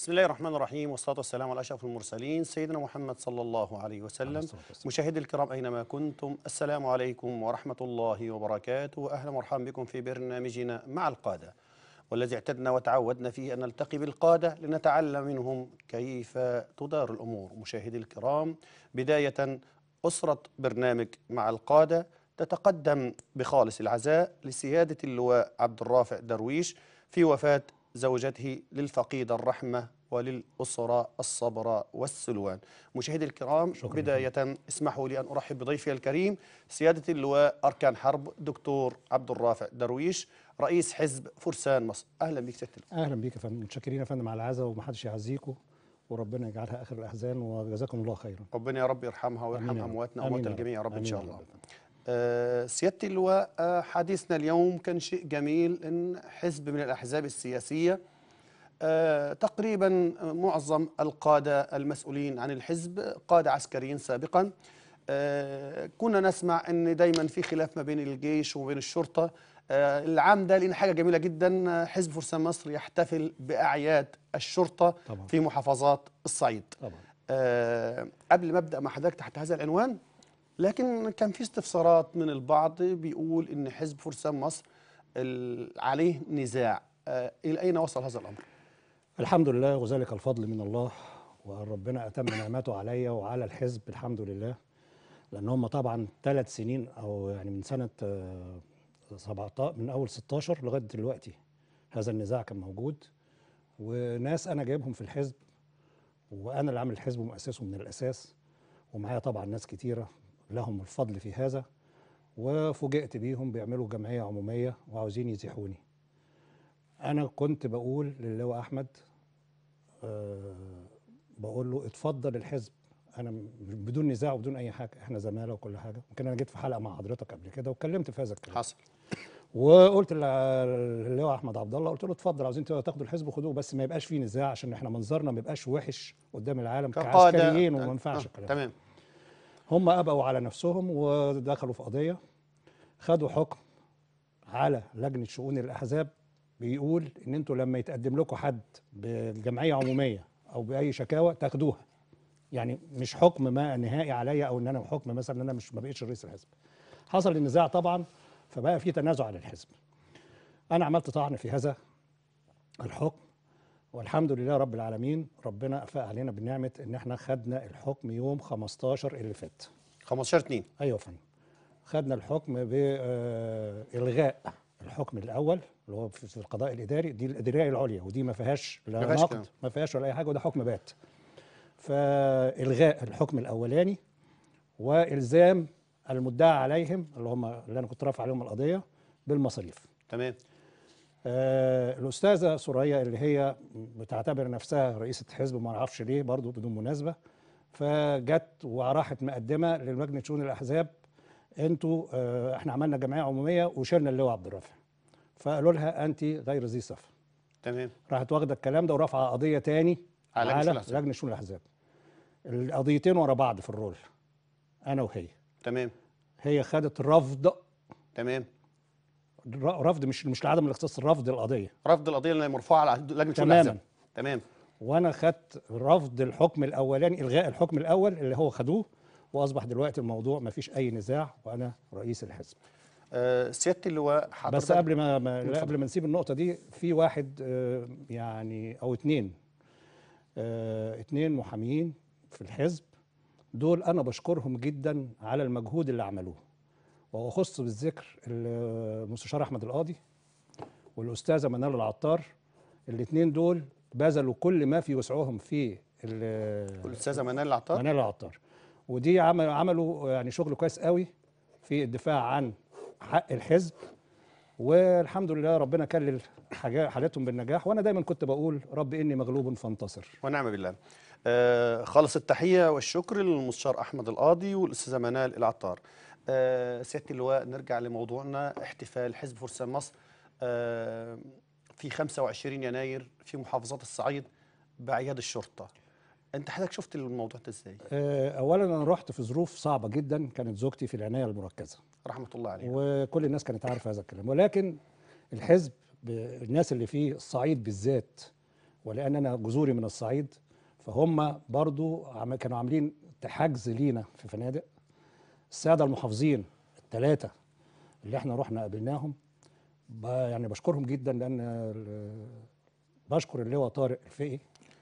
بسم الله الرحمن الرحيم والصلاة والسلام على أشرف المرسلين سيدنا محمد صلى الله عليه وسلم مشاهدي الكرام أينما كنتم السلام عليكم ورحمة الله وبركاته أهلا ومرحبا بكم في برنامجنا مع القادة والذي اعتدنا وتعودنا فيه أن نلتقي بالقادة لنتعلم منهم كيف تدار الأمور مشاهدي الكرام بداية أسرة برنامج مع القادة تتقدم بخالص العزاء لسيادة اللواء عبد الرافع درويش في وفاة زوجته للفقيد الرحمة وللأسرة الصبر والسلوان مشاهدي الكرام شكرا. بداية اسمحوا لي أن أرحب بضيفي الكريم سيادة اللواء أركان حرب دكتور عبد الرافع درويش رئيس حزب فرسان مصر أهلا بك سيادة اللواء أهلا بك يا فندم متشكرين يا فندم على العزاء ومحدش يعزيكم وربنا يجعلها آخر الأحزان وجزاكم الله خيرا ربنا يا رب يرحمها ويرحم أمواتنا أموات الجميع يا رب إن شاء الله آه، سيادة اللواء آه، حديثنا اليوم كان شيء جميل أن حزب من الأحزاب السياسية آه، تقريبا معظم القادة المسؤولين عن الحزب قادة عسكريين سابقا كنا نسمع أن دايما في خلاف ما بين الجيش وبين الشرطة العام ده لأن حاجة جميلة جدا حزب فرسان مصر يحتفل بأعياد الشرطة طبعا. في محافظات الصعيد طبعا. قبل ما أبدأ مع حضرتك تحت هذا العنوان لكن كان في استفسارات من البعض بيقول ان حزب فرسان مصر عليه نزاع آه، الى اين وصل هذا الامر الحمد لله وذلك الفضل من الله وان ربنا اتم نعمته عليا وعلى الحزب الحمد لله لان هم طبعا ثلاث سنين او يعني من سنه 17 آه، من اول 16 لغايه دلوقتي هذا النزاع كان موجود وناس انا جايبهم في الحزب وانا اللي عامل الحزب ومؤسسه من الاساس ومعايا طبعا ناس كتيره لهم الفضل في هذا وفوجئت بيهم بيعملوا جمعية عمومية وعاوزين يزيحوني أنا كنت بقول للواء أحمد أه بقول له اتفضل الحزب انا بدون نزاع وبدون اي حاجه احنا زماله وكل حاجه ممكن انا جيت في حلقه مع حضرتك قبل كده واتكلمت في هذا الكلام حصل وقلت للواء احمد عبد الله قلت له اتفضل عاوزين تاخدوا الحزب وخدوه بس ما يبقاش فيه نزاع عشان احنا منظرنا ما يبقاش وحش قدام العالم كعسكريين وما ينفعش الكلام تمام هم أبقوا على نفسهم ودخلوا في قضية خدوا حكم على لجنة شؤون الأحزاب بيقول إن أنتوا لما يتقدم لكم حد بالجمعية عمومية أو بأي شكاوى تاخدوها يعني مش حكم ما نهائي عليا أو إن أنا حكم مثلا إن أنا مش ما بقتش رئيس الحزب حصل النزاع طبعا فبقى في تنازع عن الحزب أنا عملت طعن في هذا الحكم والحمد لله رب العالمين ربنا أفاء علينا بنعمة إن إحنا خدنا الحكم يوم 15 اللي فات 15 2 أيوة يا فندم خدنا الحكم بإلغاء آه، الحكم الأول اللي هو في القضاء الإداري دي الإدارية العليا ودي ما فيهاش لا نقد ما فيهاش ولا أي حاجة وده حكم بات فإلغاء الحكم الأولاني وإلزام المدعى عليهم اللي هم اللي أنا كنت رافع عليهم القضية بالمصاريف تمام آه، الاستاذه سوريا اللي هي بتعتبر نفسها رئيسه حزب ما اعرفش ليه برضه بدون مناسبه فجت وراحت مقدمه للجنه شؤون الاحزاب انتوا اه احنا عملنا جمعيه عموميه وشلنا اللواء عبد الرافع فقالوا لها انت غير ذي صفه تمام راحت واخده الكلام ده ورافعه قضيه تاني على, على لجنه شؤون الاحزاب القضيتين ورا بعض في الرول انا وهي تمام هي خدت رفض تمام رفض مش مش لعدم الاختصاص رفض القضيه رفض القضيه اللي مرفوعه على لجنه تماما تمام وانا خدت رفض الحكم الاولاني الغاء الحكم الاول اللي هو خدوه واصبح دلوقتي الموضوع ما فيش اي نزاع وانا رئيس الحزب أه سياده اللواء حضرتك بس قبل ما, ما قبل ما نسيب النقطه دي في واحد آه، يعني او اثنين اثنين آه، محاميين في الحزب دول انا بشكرهم جدا على المجهود اللي عملوه واخص بالذكر المستشار احمد القاضي والاستاذه منال العطار الاثنين دول بذلوا كل ما في وسعهم في الاستاذه منال العطار منال العطار ودي عملوا يعني شغل كويس قوي في الدفاع عن حق الحزب والحمد لله ربنا كلل حالتهم بالنجاح وانا دايما كنت بقول رب اني مغلوب فانتصر ونعم بالله آه خالص التحيه والشكر للمستشار احمد القاضي والاستاذه منال العطار آه، سياده اللواء نرجع لموضوعنا احتفال حزب فرسان مصر آه، في 25 يناير في محافظات الصعيد بعياد الشرطه انت حضرتك شفت الموضوع ده ازاي آه، اولا انا رحت في ظروف صعبه جدا كانت زوجتي في العنايه المركزه رحمه الله عليها وكل الناس كانت عارفه هذا الكلام ولكن الحزب الناس اللي فيه الصعيد بالذات ولان انا جذوري من الصعيد فهم برضو كانوا عاملين حجز لينا في فنادق الساده المحافظين الثلاثه اللي احنا رحنا قابلناهم يعني بشكرهم جدا لان بشكر اللواء طارق الفقي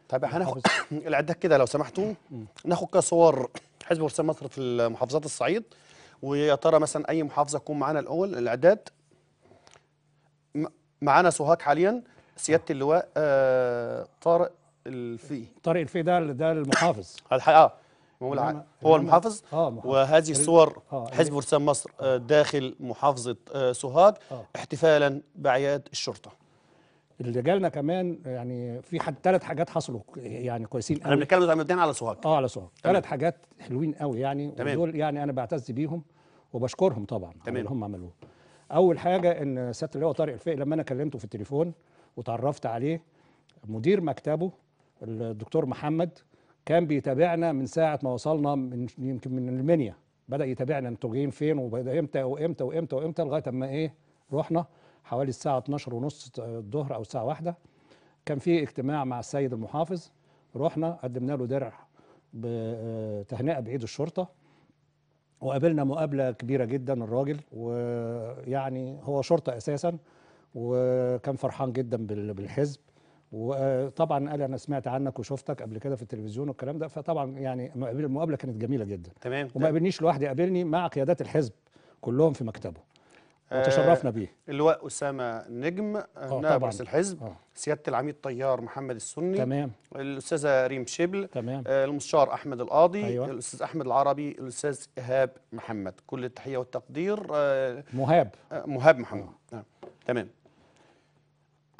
طيب هناخد العداد كده لو سمحتوا ناخد كده صور حزب ورسام مصر في محافظات الصعيد ويا ترى مثلا اي محافظه تكون معانا الاول الاعداد معانا سوهاج حاليا سياده اللواء آه، طارق الفقي طارق الفقي ده ده المحافظ الحقيقه آه. هو الع... هو المحافظ آه وهذه الصور آه حزب فرسان مصر آه داخل محافظه آه سوهاج آه. احتفالا باعياد الشرطه اللي جالنا كمان يعني في حد ثلاث حاجات حصلوا يعني كويسين قوي انا بنتكلم مبدئيا على سوهاج اه على سوهاج ثلاث حاجات حلوين قوي يعني تمام. ودول يعني انا بعتز بيهم وبشكرهم طبعا تمام. اللي هم عملوه اول حاجه ان سياده اللواء طارق الفقي لما انا كلمته في التليفون وتعرفت عليه مدير مكتبه الدكتور محمد كان بيتابعنا من ساعه ما وصلنا من يمكن من المنيا بدا يتابعنا انتوا جايين فين وبدا امتى وامتى وامتى وامتى لغايه اما ايه رحنا حوالي الساعه 12 ونص الظهر او الساعه واحدة كان في اجتماع مع السيد المحافظ رحنا قدمنا له درع بتهنئه بعيد الشرطه وقابلنا مقابله كبيره جدا الراجل ويعني هو شرطه اساسا وكان فرحان جدا بالحزب وطبعا قال انا سمعت عنك وشفتك قبل كده في التلفزيون والكلام ده فطبعا يعني المقابله كانت جميله جدا تمام وما قابلنيش لوحدي قابلني مع قيادات الحزب كلهم في مكتبه آه، وتشرفنا بيه اللواء اسامه نجم آه، نائب رئيس الحزب أوه. سياده العميد طيار محمد السني تمام الاستاذه ريم شبل تمام آه، المستشار احمد القاضي أيوة. الاستاذ احمد العربي الاستاذ ايهاب محمد كل التحيه والتقدير مهاب مهاب محمد أوه. نعم. تمام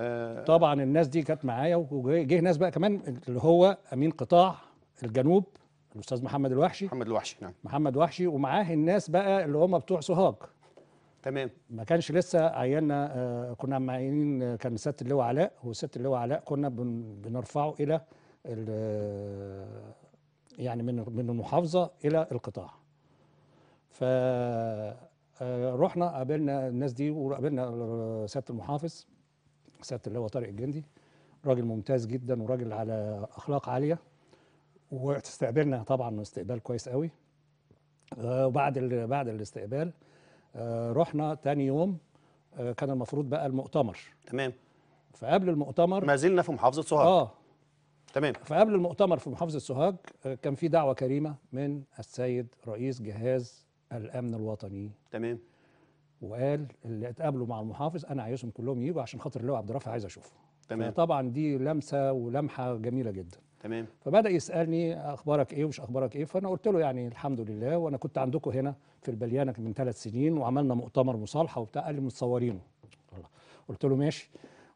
آه، طبعا الناس دي كانت معايا وجه ناس بقى كمان اللي هو امين قطاع الجنوب الاستاذ محمد الوحشي محمد الوحشي نعم محمد وحشي ومعاه الناس بقى اللي هم بتوع سوهاج تمام ما كانش لسه عينا آه، كنا معينين آه، كان سياده اللواء علاء وسياده اللواء علاء كنا بنرفعه الى يعني من من المحافظه الى القطاع ف رحنا قابلنا الناس دي وقابلنا سياده المحافظ سياده اللي هو طارق الجندي راجل ممتاز جدا وراجل على اخلاق عاليه واستقبلنا طبعا استقبال كويس قوي آه، وبعد بعد الاستقبال آه، رحنا تاني يوم آه، كان المفروض بقى المؤتمر تمام فقبل المؤتمر ما زلنا في محافظه سوهاج اه تمام فقبل المؤتمر في محافظه سوهاج كان في دعوه كريمه من السيد رئيس جهاز الامن الوطني تمام وقال اللي اتقابلوا مع المحافظ انا عايزهم كلهم يجوا عشان خاطر اللواء عبد الرافع عايز اشوفه تمام طبعا دي لمسه ولمحه جميله جدا تمام فبدا يسالني اخبارك ايه ومش اخبارك ايه فانا قلت له يعني الحمد لله وانا كنت عندكم هنا في البليانه من ثلاث سنين وعملنا مؤتمر مصالحه وبتاع قال لي متصورينه قلت له ماشي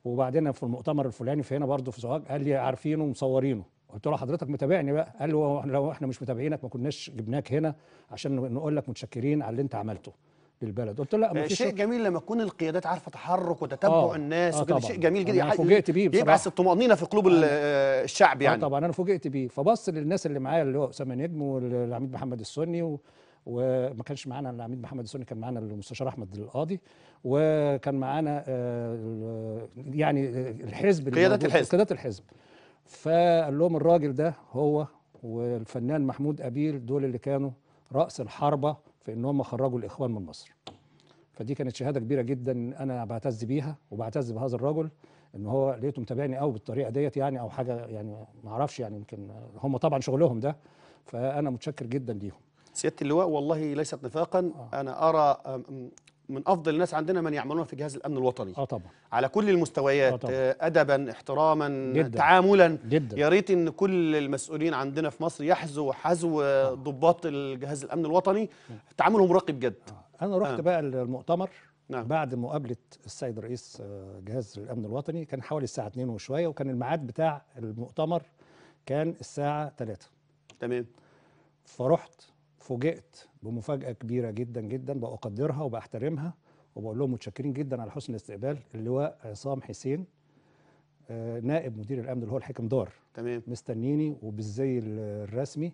وبعدين في المؤتمر الفلاني فهنا برضه في سوهاج قال لي عارفينه ومصورينه قلت له حضرتك متابعني بقى قال له لو احنا مش متابعينك ما كناش جبناك هنا عشان نقول لك متشكرين على اللي انت عملته البلد قلت لا ما آه، فيش شيء جميل لما تكون القيادات عارفه تحرك وتتبع آه, آه، الناس آه شيء جميل جدا يعني فوجئت بيه بصراحه يبعث الطمانينه في قلوب آه، الشعب يعني آه طبعا انا فوجئت بيه فبص للناس اللي معايا اللي هو اسامه نجم والعميد محمد السني و... وما كانش معانا العميد محمد السني كان معانا المستشار احمد القاضي وكان معانا آه يعني الحزب قيادات الحزب قيادات الحزب فقال لهم الراجل ده هو والفنان محمود ابيل دول اللي كانوا راس الحربه في ان هم خرجوا الاخوان من مصر فدي كانت شهاده كبيره جدا انا بعتز بيها وبعتز بهذا الرجل ان هو لقيته متابعني قوي بالطريقه ديت يعني او حاجه يعني ما اعرفش يعني يمكن هم طبعا شغلهم ده فانا متشكر جدا ليهم سياده اللواء والله ليست نفاقا آه. انا ارى من افضل الناس عندنا من يعملون في جهاز الامن الوطني اه طبعا على كل المستويات آه طبعا. آه، ادبا احتراما جدا. تعاملا جدا يا ريت ان كل المسؤولين عندنا في مصر يحذو حذو آه، ضباط الجهاز الامن الوطني تعاملهم راقي بجد آه. انا رحت آه. بقى المؤتمر نعم. بعد مقابله السيد رئيس آه، جهاز الامن الوطني كان حوالي الساعه 2 وشويه وكان الميعاد بتاع المؤتمر كان الساعه 3 تمام فرحت فوجئت بمفاجاه كبيره جدا جدا بقدرها وبحترمها وبقول لهم متشكرين جدا على حسن الاستقبال اللواء عصام حسين آه، نائب مدير الامن اللي هو الحكم دار تمام مستنيني وبالزي الرسمي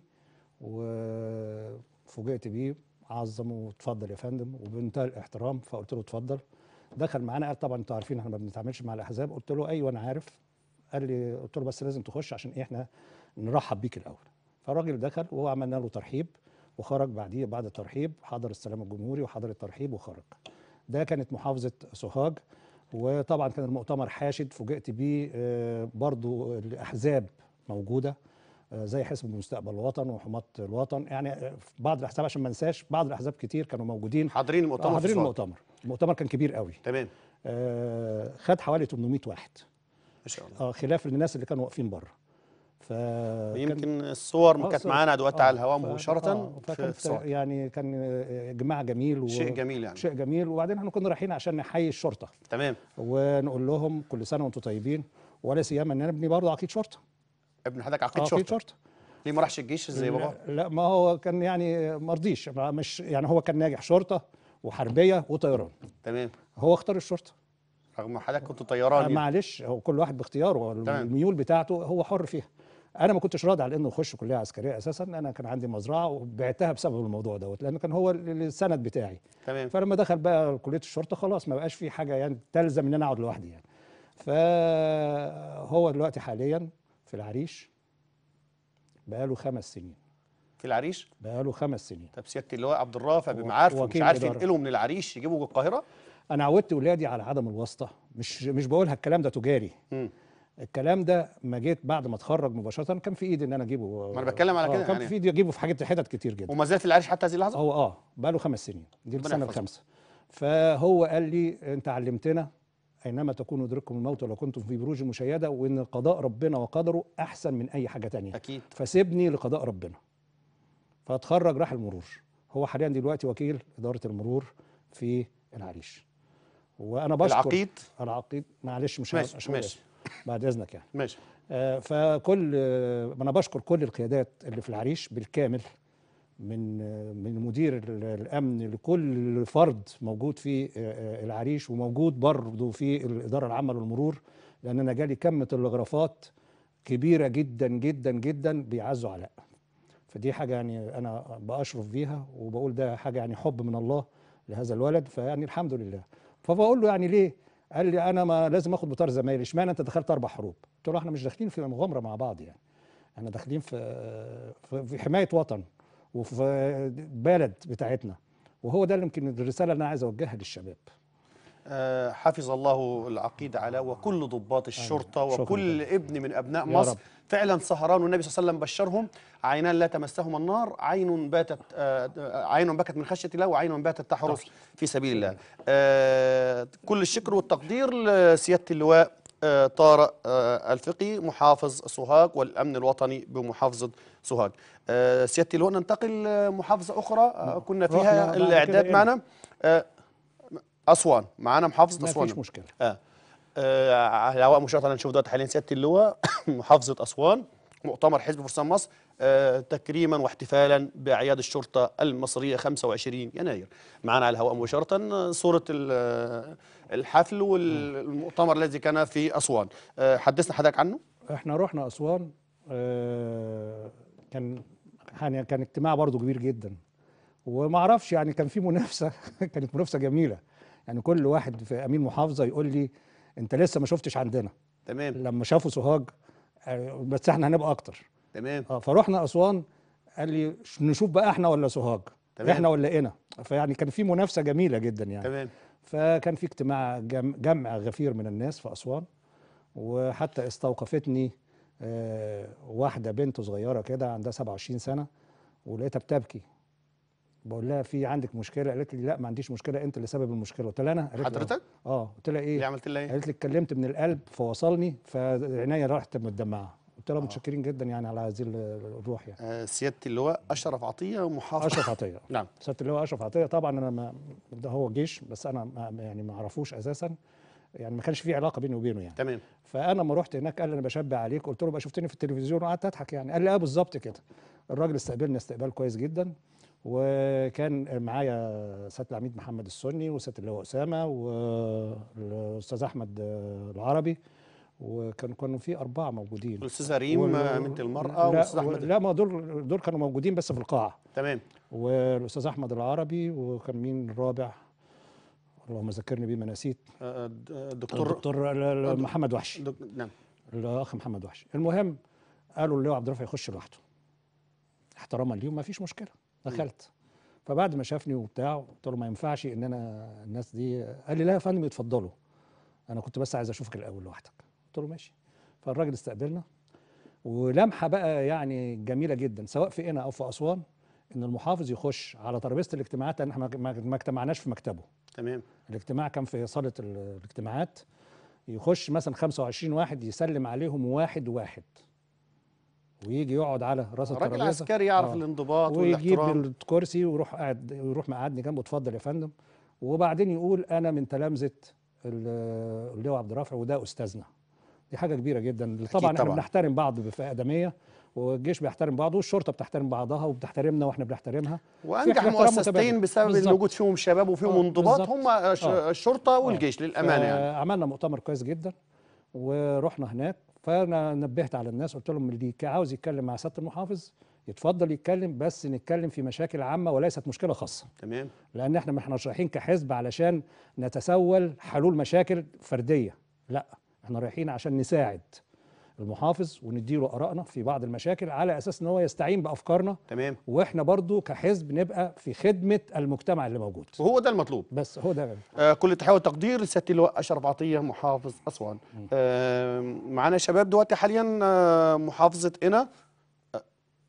وفوجئت بيه عظم واتفضل يا فندم وبمنتهى الاحترام فقلت له اتفضل دخل معانا قال طبعا انتوا عارفين احنا ما بنتعاملش مع الاحزاب قلت له ايوه انا عارف قال لي قلت له بس لازم تخش عشان احنا نرحب بيك الاول فالراجل دخل وهو عملنا له ترحيب وخرج بعديه بعد ترحيب حضر السلام الجمهوري وحضر الترحيب وخرج ده كانت محافظه سوهاج وطبعا كان المؤتمر حاشد فوجئت بيه آه، برضو الاحزاب موجوده آه، زي حزب مستقبل الوطن وحماة الوطن يعني آه، بعض الاحزاب عشان ما انساش بعض الاحزاب كتير كانوا موجودين حاضرين المؤتمر حاضرين المؤتمر المؤتمر كان كبير قوي تمام آه خد حوالي 800 واحد ما شاء الله خلاف الناس اللي كانوا واقفين بره ف يمكن الصور كانت معانا دلوقتي آه، على الهواء مباشره آه فكانت يعني كان آه، اجماع جميل و... شيء جميل يعني شيء جميل وبعدين احنا كنا رايحين عشان نحيي الشرطه تمام ونقول لهم كل سنه وانتم طيبين ولا سيما ان انا ابني برضه عقيد شرطه ابن حضرتك عقيد, عقيد شرطه, شرطة. ليه ما راحش الجيش زي بابا؟ لا ما هو كان يعني ما رضيش مش يعني هو كان ناجح شرطه وحربيه وطيران تمام هو اختار الشرطه رغم حضرتك كنت طيران آه، يعني. معلش هو كل واحد باختياره الميول بتاعته هو حر فيها انا ما كنتش راضي على انه يخش كليه عسكريه اساسا انا كان عندي مزرعه وبعتها بسبب الموضوع دوت لانه كان هو السند بتاعي تمام فلما دخل بقى كليه الشرطه خلاص ما بقاش في حاجه يعني تلزم ان انا اقعد لوحدي يعني فهو دلوقتي حاليا في العريش بقاله خمس سنين في العريش بقاله خمس سنين طب سياده اللواء عبد الرافع بمعارفه مش عارف ينقله من العريش يجيبه القاهره انا عودت ولادي على عدم الواسطه مش مش بقولها الكلام ده تجاري م. الكلام ده ما جيت بعد ما اتخرج مباشره كان في ايدي ان انا اجيبه ما انا بتكلم على آه، كده كان يعني في ايدي اجيبه في حاجات حتت كتير جدا وما زالت العريش حتى هذه اللحظه هو اه بقى له خمس سنين دي السنه الخامسه فهو قال لي انت علمتنا اينما تكون يدرككم الموت ولو كنتم في بروج مشيده وان قضاء ربنا وقدره احسن من اي حاجه تانية اكيد فسيبني لقضاء ربنا فاتخرج راح المرور هو حاليا دلوقتي وكيل اداره المرور في العريش وانا بشكر العقيد العقيد معلش مش ماشي ماشي بعد اذنك يعني ماشي آه، فكل انا بشكر كل القيادات اللي في العريش بالكامل من من مدير الامن لكل فرد موجود في آه، آه، العريش وموجود برضه في الاداره العامه للمرور لان انا جالي كم تلغرافات كبيره جدا جدا جدا بيعزوا علاء فدي حاجه يعني انا باشرف بيها وبقول ده حاجه يعني حب من الله لهذا الولد فيعني الحمد لله فبقول له يعني ليه قال لي انا ما لازم اخد بطار زمايلي اشمعنى انت دخلت اربع حروب قلت له احنا مش داخلين في مغامره مع بعض يعني احنا داخلين في في حمايه وطن وفي بلد بتاعتنا وهو ده اللي يمكن الرساله اللي انا عايز اوجهها للشباب آه، حفظ الله العقيد علاء وكل ضباط الشرطة وكل ابن من أبناء مصر فعلا سهران والنبي صلى الله عليه وسلم بشرهم عينان لا تمسهما النار عين باتت آه، آه، عين بكت من خشية الله وعين باتت تحرس في سبيل الله كل الشكر والتقدير لسيادة اللواء طارق الفقي محافظ سوهاج والأمن الوطني بمحافظة سوهاج سيادة اللواء ننتقل محافظة أخرى كنا فيها الإعداد معنا اسوان معانا محافظه اسوان مفيش مشكله اه, آه، على هواء مشاهد هنشوف دلوقتي حاليا سياده اللواء محافظه اسوان مؤتمر حزب فرسان مصر آه تكريما واحتفالا باعياد الشرطه المصريه 25 يناير معانا على الهواء مباشره صوره آه، الحفل والمؤتمر الذي كان في اسوان آه حدثنا حضرتك عنه احنا رحنا اسوان آه كان يعني كان اجتماع برضه كبير جدا وما اعرفش يعني كان في منافسه كانت منافسه جميله يعني كل واحد في امين محافظه يقول لي انت لسه ما شفتش عندنا تمام لما شافوا سوهاج آه، بس احنا هنبقى اكتر تمام اه فروحنا اسوان قال لي نشوف بقى احنا ولا سوهاج تمام. احنا ولا انا فيعني كان في منافسه جميله جدا يعني تمام فكان في اجتماع جمع غفير من الناس في اسوان وحتى استوقفتني آه، واحده بنت صغيره كده عندها 27 سنه ولقيتها بتبكي بقول لها في عندك مشكله قالت لي لا ما عنديش مشكله انت اللي سبب المشكله قلت لها انا قالت آه. حضرتك اه قلت لها ايه اللي عملت لها ايه قالت لي اتكلمت من القلب فوصلني فعينيا راحت متدمعه قلت لها آه. متشكرين جدا يعني على هذه الروح يعني آه سياده اللواء اشرف عطيه ومحافظ اشرف عطيه نعم سياده اللواء اشرف عطيه طبعا انا ما ده هو جيش بس انا ما يعني ما اعرفوش اساسا يعني ما كانش في علاقه بيني وبينه يعني تمام فانا لما رحت هناك قال لي انا بشبع عليك قلت له بقى شفتني في التلفزيون وقعدت اضحك يعني قال لي اه بالظبط كده الراجل استقبلني استقبال كويس جدا وكان معايا سياده العميد محمد السني وسياده اللواء اسامه والاستاذ احمد العربي وكانوا كانوا في اربعه موجودين الاستاذه ريم بنت المراه والاستاذ احمد لا ما دول دول كانوا موجودين بس في القاعه تمام والاستاذ احمد العربي وكان مين الرابع اللهم ذكرني بيه ما نسيت آه، آه، آه، الدكتور الدكتور محمد وحشي نعم الاخ محمد وحشي المهم قالوا اللواء عبد الرافع يخش لوحده احتراما ليهم ما فيش مشكله دخلت فبعد ما شافني وبتاع قلت له ما ينفعش ان انا الناس دي قال لي لا يا فندم اتفضلوا انا كنت بس عايز اشوفك الاول لوحدك قلت له ماشي فالراجل استقبلنا ولمحه بقى يعني جميله جدا سواء في هنا او في اسوان ان المحافظ يخش على ترابيزه الاجتماعات لان احنا ما اجتمعناش في مكتبه تمام الاجتماع كان في صاله الاجتماعات يخش مثلا 25 واحد يسلم عليهم واحد واحد ويجي يقعد على راس الترابيزه راجل عسكري يعرف آه. الانضباط ويجيب الكرسي ويروح قاعد يروح مقعدني جنبه اتفضل يا فندم وبعدين يقول انا من تلامذه اللواء عبد الرافع وده استاذنا دي حاجه كبيره جدا طبعا احنا بنحترم بعض بفئه ادميه والجيش بيحترم بعضه والشرطه بتحترم بعضها وبتحترمنا واحنا بنحترمها وانجح مؤسستين بسبب ان وجود فيهم شباب وفيهم آه انضباط هم آه الشرطه والجيش آه للامانه يعني عملنا مؤتمر كويس جدا ورحنا هناك فانا نبهت على الناس قلت لهم اللي عاوز يتكلم مع سياده المحافظ يتفضل يتكلم بس نتكلم في مشاكل عامه وليست مشكله خاصه تمام لان احنا ما احناش رايحين كحزب علشان نتسول حلول مشاكل فرديه لا احنا رايحين عشان نساعد المحافظ ونديله ارائنا في بعض المشاكل على اساس ان هو يستعين بافكارنا تمام واحنا برضو كحزب نبقى في خدمه المجتمع اللي موجود وهو ده المطلوب بس هو ده آه كل التحية والتقدير لسيادة اللواء اشرف عطيه محافظ اسوان آه معانا شباب دلوقتي حاليا آه، محافظه قنا آه,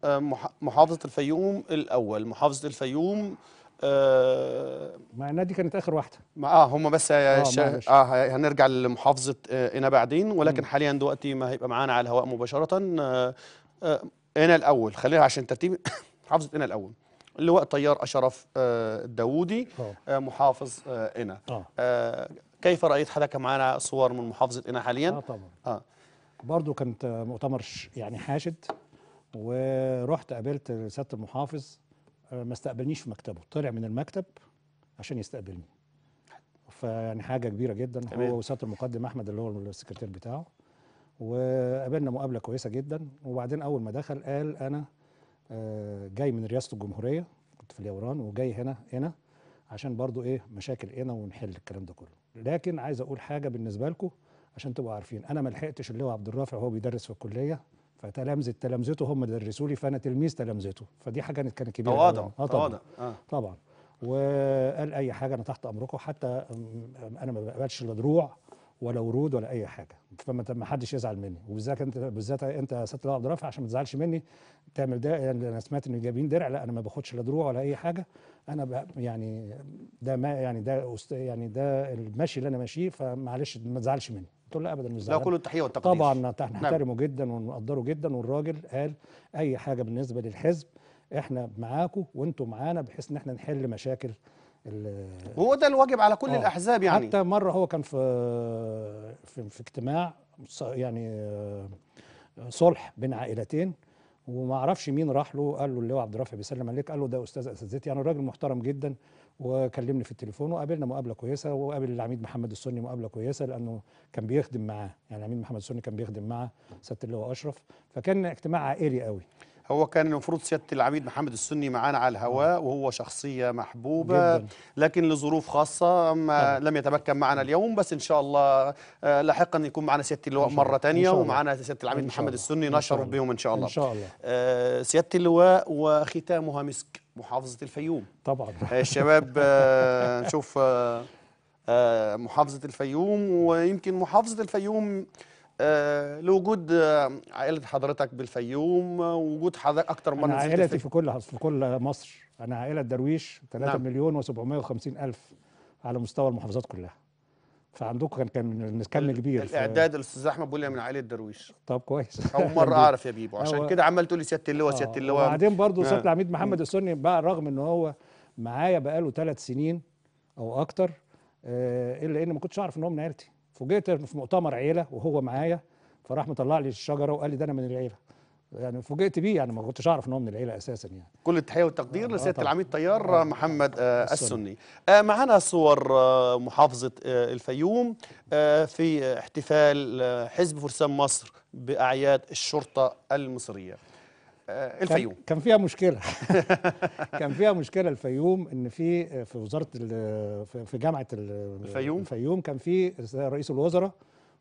آه، محافظه الفيوم الاول محافظه الفيوم آه مع انها دي كانت اخر واحده اه هم بس يا آه, اه هنرجع لمحافظه آه انا بعدين ولكن مم. حاليا دلوقتي ما هيبقى معانا على الهواء مباشره آه آه انا الاول خليها عشان ترتيب محافظه انا الاول اللواء طيار اشرف آه الداوودي آه, آه، محافظ آه انا آه. آه كيف رايت حضرتك معانا صور من محافظه انا حاليا اه طبعا اه برضه كانت مؤتمر يعني حاشد ورحت قابلت سياده المحافظ آه، ما استقبلنيش في مكتبه طلع من المكتب عشان يستقبلني فيعني حاجه كبيره جدا تمام. هو وسط المقدم احمد اللي هو السكرتير بتاعه وقابلنا مقابله كويسه جدا وبعدين اول ما دخل قال انا آه، جاي من رئاسه الجمهوريه كنت في اليوران وجاي هنا هنا عشان برضو ايه مشاكل هنا ونحل الكلام ده كله لكن عايز اقول حاجه بالنسبه لكم عشان تبقوا عارفين انا ما لحقتش اللي هو عبد الرافع وهو بيدرس في الكليه فتلامذه تلامذته هم درسوا لي فانا تلميذ تلامذته فدي حاجه كانت كبيره تواضع اه طبعا آه. طبعا وقال اي حاجه انا تحت امركم حتى انا ما بقبلش لا دروع ولا ورود ولا اي حاجه فما ما حدش يزعل مني وبالذات انت بالذات انت يا سياده عبد الرافع عشان ما تزعلش مني تعمل ده يعني انا سمعت ان جايبين درع لا انا ما باخدش لا دروع ولا اي حاجه انا يعني ده ما يعني ده يعني ده المشي اللي انا ماشيه فمعلش ما تزعلش مني قلت له ابدا مش زعلان لا كل التحيه والتقدير طبعا نعم. نعم. نحترمه نعم. جدا ونقدره جدا والراجل قال اي حاجه بالنسبه للحزب احنا معاكم وانتم معانا بحيث ان احنا نحل مشاكل هو ده الواجب على كل آه. الاحزاب يعني حتى مره هو كان في في, في اجتماع يعني آه، صلح بين عائلتين وما اعرفش مين راح له قال له اللواء عبد الرافع بيسلم عليك قال له ده استاذ اساتذتي يعني راجل محترم جدا وكلمني في التليفون وقابلنا مقابله كويسه وقابل العميد محمد السني مقابله كويسه لانه كان بيخدم معاه يعني العميد محمد السني كان بيخدم مع سياده اللواء اشرف فكان اجتماع عائلي قوي هو كان المفروض سياده العميد محمد السني معانا على الهواء نعم. وهو شخصيه محبوبه جداً. لكن لظروف خاصه ما نعم. لم يتمكن معنا اليوم بس ان شاء الله آه، لاحقا يكون معنا سياده اللواء مره ثانيه ومعنا سياده العميد محمد السني نشرف بهم ان شاء الله ان شاء الله, آه، سياده اللواء وختامها مسك محافظه الفيوم طبعا آه، الشباب آه، نشوف آه، محافظه الفيوم ويمكن محافظه الفيوم لوجود عائله حضرتك بالفيوم وجود حضرتك اكتر من انا عائلتي في كل في كل مصر انا عائله درويش 3 نعم. مليون و750 الف على مستوى المحافظات كلها فعندكم كان كان كم كبير الاعداد الاستاذ احمد بيقول لي من عائله درويش طب كويس اول مره اعرف يا بيبو عشان كده عمال تقول لي سياده اللواء سياده آه، اللواء وبعدين برضه آه. استاذ العميد محمد السني بقى رغم ان هو معايا بقاله ثلاث سنين او اكتر آه، الا ان ما كنتش اعرف ان هو من عيلتي فوجئت في مؤتمر عيله وهو معايا فراح مطلع لي الشجره وقال لي ده انا من العيله يعني فوجئت بيه يعني ما كنتش اعرف ان هو من العيله اساسا يعني كل التحيه والتقدير آه, آه، لسياده العميد طيار آه محمد آه السني آه معنا صور آه محافظه آه الفيوم آه في احتفال آه حزب فرسان مصر باعياد الشرطه المصريه آه الفيوم كان, كان فيها مشكله كان فيها مشكله الفيوم ان في آه، في وزاره في جامعه الفيوم الفيوم كان في رئيس الوزراء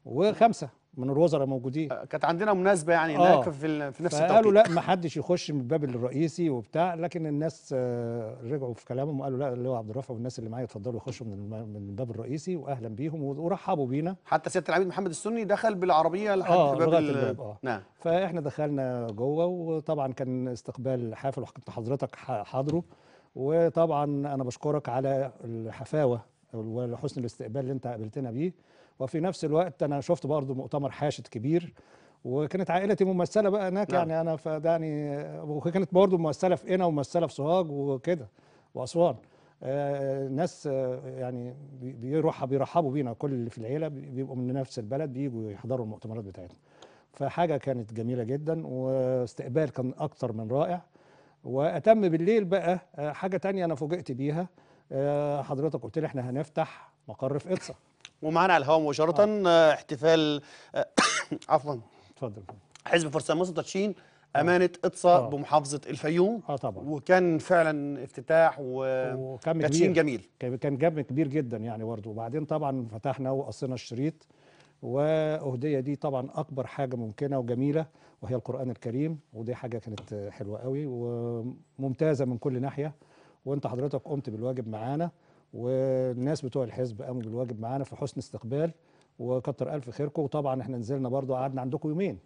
وخمسه من الوزراء موجودين آه، كانت عندنا مناسبه يعني آه. هناك آه. في, في نفس التوقيت قالوا لا ما حدش يخش من الباب الرئيسي وبتاع لكن الناس آه، رجعوا في كلامهم وقالوا لا اللي هو عبد الرافع والناس اللي معايا اتفضلوا يخشوا من من الباب الرئيسي واهلا بيهم ورحبوا بينا حتى سياده العميد محمد السني دخل بالعربيه لحد آه باب الباب آه. نعم فاحنا دخلنا جوه وطبعا كان استقبال حافل وكنت حضرتك حاضره وطبعا انا بشكرك على الحفاوه وحسن الاستقبال اللي انت قابلتنا بيه وفي نفس الوقت انا شفت برضه مؤتمر حاشد كبير وكانت عائلتي ممثله بقى هناك نعم. يعني انا فدعني وكانت برضه ممثله في قنا وممثله في سوهاج وكده واسوان آه, آه، ناس آه، يعني بيروح بيرحبوا بينا كل اللي في العيله بيبقوا من نفس البلد بيجوا يحضروا المؤتمرات بتاعتنا فحاجه كانت جميله جدا واستقبال كان اكثر من رائع واتم بالليل بقى آه، حاجه تانية انا فوجئت بيها حضرتك قلت لي احنا هنفتح مقر في اقصى ومعانا على الهواء مباشره آه. آه، احتفال آه، عفوا اتفضل حزب فرسان مصر تشين آه. امانه اتصا آه. بمحافظه الفيوم اه طبعا وكان فعلا افتتاح وكان تشين جميل كان جم كبير جدا يعني برضه وبعدين طبعا فتحنا وقصينا الشريط وأهدية دي طبعا أكبر حاجة ممكنة وجميلة وهي القرآن الكريم ودي حاجة كانت حلوة قوي وممتازة من كل ناحية وأنت حضرتك قمت بالواجب معانا والناس بتوع الحزب قاموا بالواجب معانا في حسن استقبال وكتر الف خيركم وطبعا احنا نزلنا برضو قعدنا عندكم يومين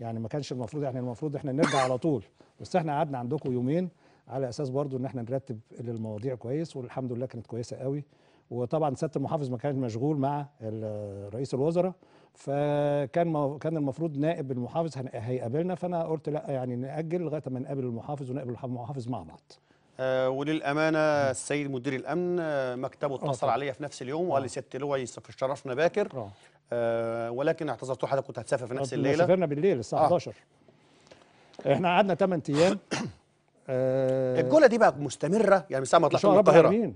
يعني ما كانش المفروض احنا المفروض احنا نرجع على طول بس احنا قعدنا عندكم يومين على اساس برضو ان احنا نرتب المواضيع كويس والحمد لله كانت كويسه قوي وطبعا سياده المحافظ ما كانش مشغول مع رئيس الوزراء فكان كان المفروض نائب المحافظ هيقابلنا فانا قلت لا يعني ناجل لغايه ما نقابل المحافظ ونقابل المحافظ مع بعض آه، وللامانه السيد مدير الامن آه، مكتبه اتصل عليا في نفس اليوم وقال لي سياده اللواء شرفنا باكر آه، ولكن اعتذرت حضرتك كنت هتسافر في نفس الليله سافرنا بالليل الساعه آه. 11 احنا قعدنا 8 ايام آه الجوله دي بقى مستمره يعني من ساعه ما طلعت من القاهره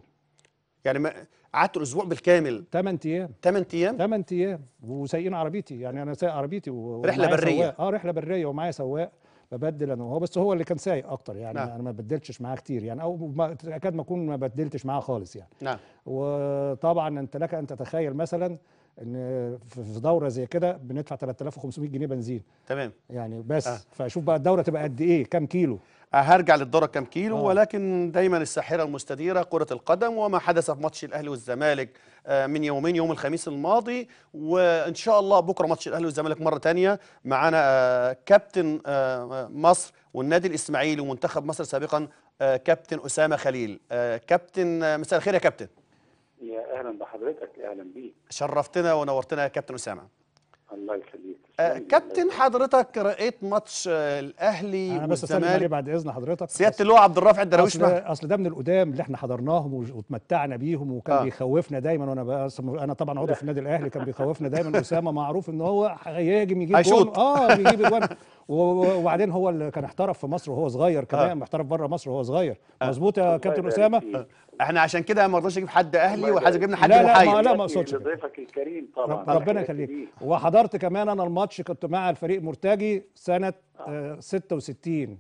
يعني قعدت الاسبوع بالكامل 8 ايام 8 ايام 8 ايام وسايقين عربيتي يعني انا سايق عربيتي و... رحله بريه سواق. اه رحله بريه ومعايا سواق ببدل انا وهو بس هو اللي كان سايق اكتر يعني نعم. انا ما بدلتش معاه كتير يعني او ما اكاد ما اكون ما بدلتش معاه خالص يعني نعم. وطبعا انت لك ان تتخيل مثلا ان في دوره زي كده بندفع 3500 جنيه بنزين تمام يعني بس آه. فشوف بقى الدوره تبقى قد ايه كام كيلو هرجع للدورة كام كيلو آه. ولكن دايما الساحرة المستديرة كرة القدم وما حدث في ماتش الأهلي والزمالك آه، من يومين يوم الخميس الماضي وإن شاء الله بكرة ماتش الأهلي والزمالك مرة تانية معانا آه، كابتن مصر والنادي الإسماعيلي ومنتخب مصر سابقا كابتن أسامة خليل كابتن مساء الخير يا كابتن يا أهلا بحضرتك أهلا بيك شرفتنا ونورتنا يا كابتن أسامة الله يخليك آه، كابتن حضرتك رأيت ماتش آه، الاهلي انا بس استنى بعد اذن حضرتك سياده اللواء عبد الرافع الدراويش اصل, أصل ده من القدام اللي احنا حضرناهم واتمتعنا بيهم وكان آه. بيخوفنا دايما وانا انا طبعا عضو في النادي الاهلي كان بيخوفنا دايما اسامه معروف ان هو هيهاجم يجيب جون اه بيجيب جون وبعدين هو اللي كان احترف في مصر وهو صغير كمان آه. احترف بره مصر وهو صغير آه. مظبوط يا كابتن اسامه احنا عشان كده ما رضاش اجيب حد اهلي وعايز جبنا حد لا محايد لا لا ما اقصدش ضيفك الكريم طبعا ربنا يخليك وحضرت كمان انا الماتش كنت مع الفريق مرتجي سنه آه. 66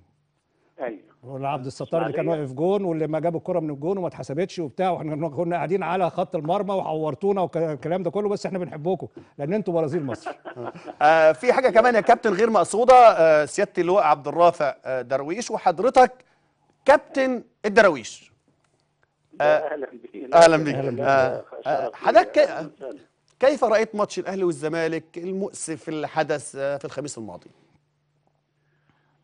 ايوه عبد الستار اللي كان واقف جون واللي ما جاب الكره من الجون وما اتحسبتش وبتاع واحنا كنا قاعدين على خط المرمى وعورتونا والكلام ده كله بس احنا بنحبكم لان انتوا برازيل مصر آه في حاجه كمان يا كابتن غير مقصوده آه سياده اللواء عبد الرافع آه درويش وحضرتك كابتن الدراويش آه، اهلا بك اهلا بك آه، آه، حضرتك كيف رايت ماتش الاهلي والزمالك المؤسف اللي حدث في الخميس الماضي؟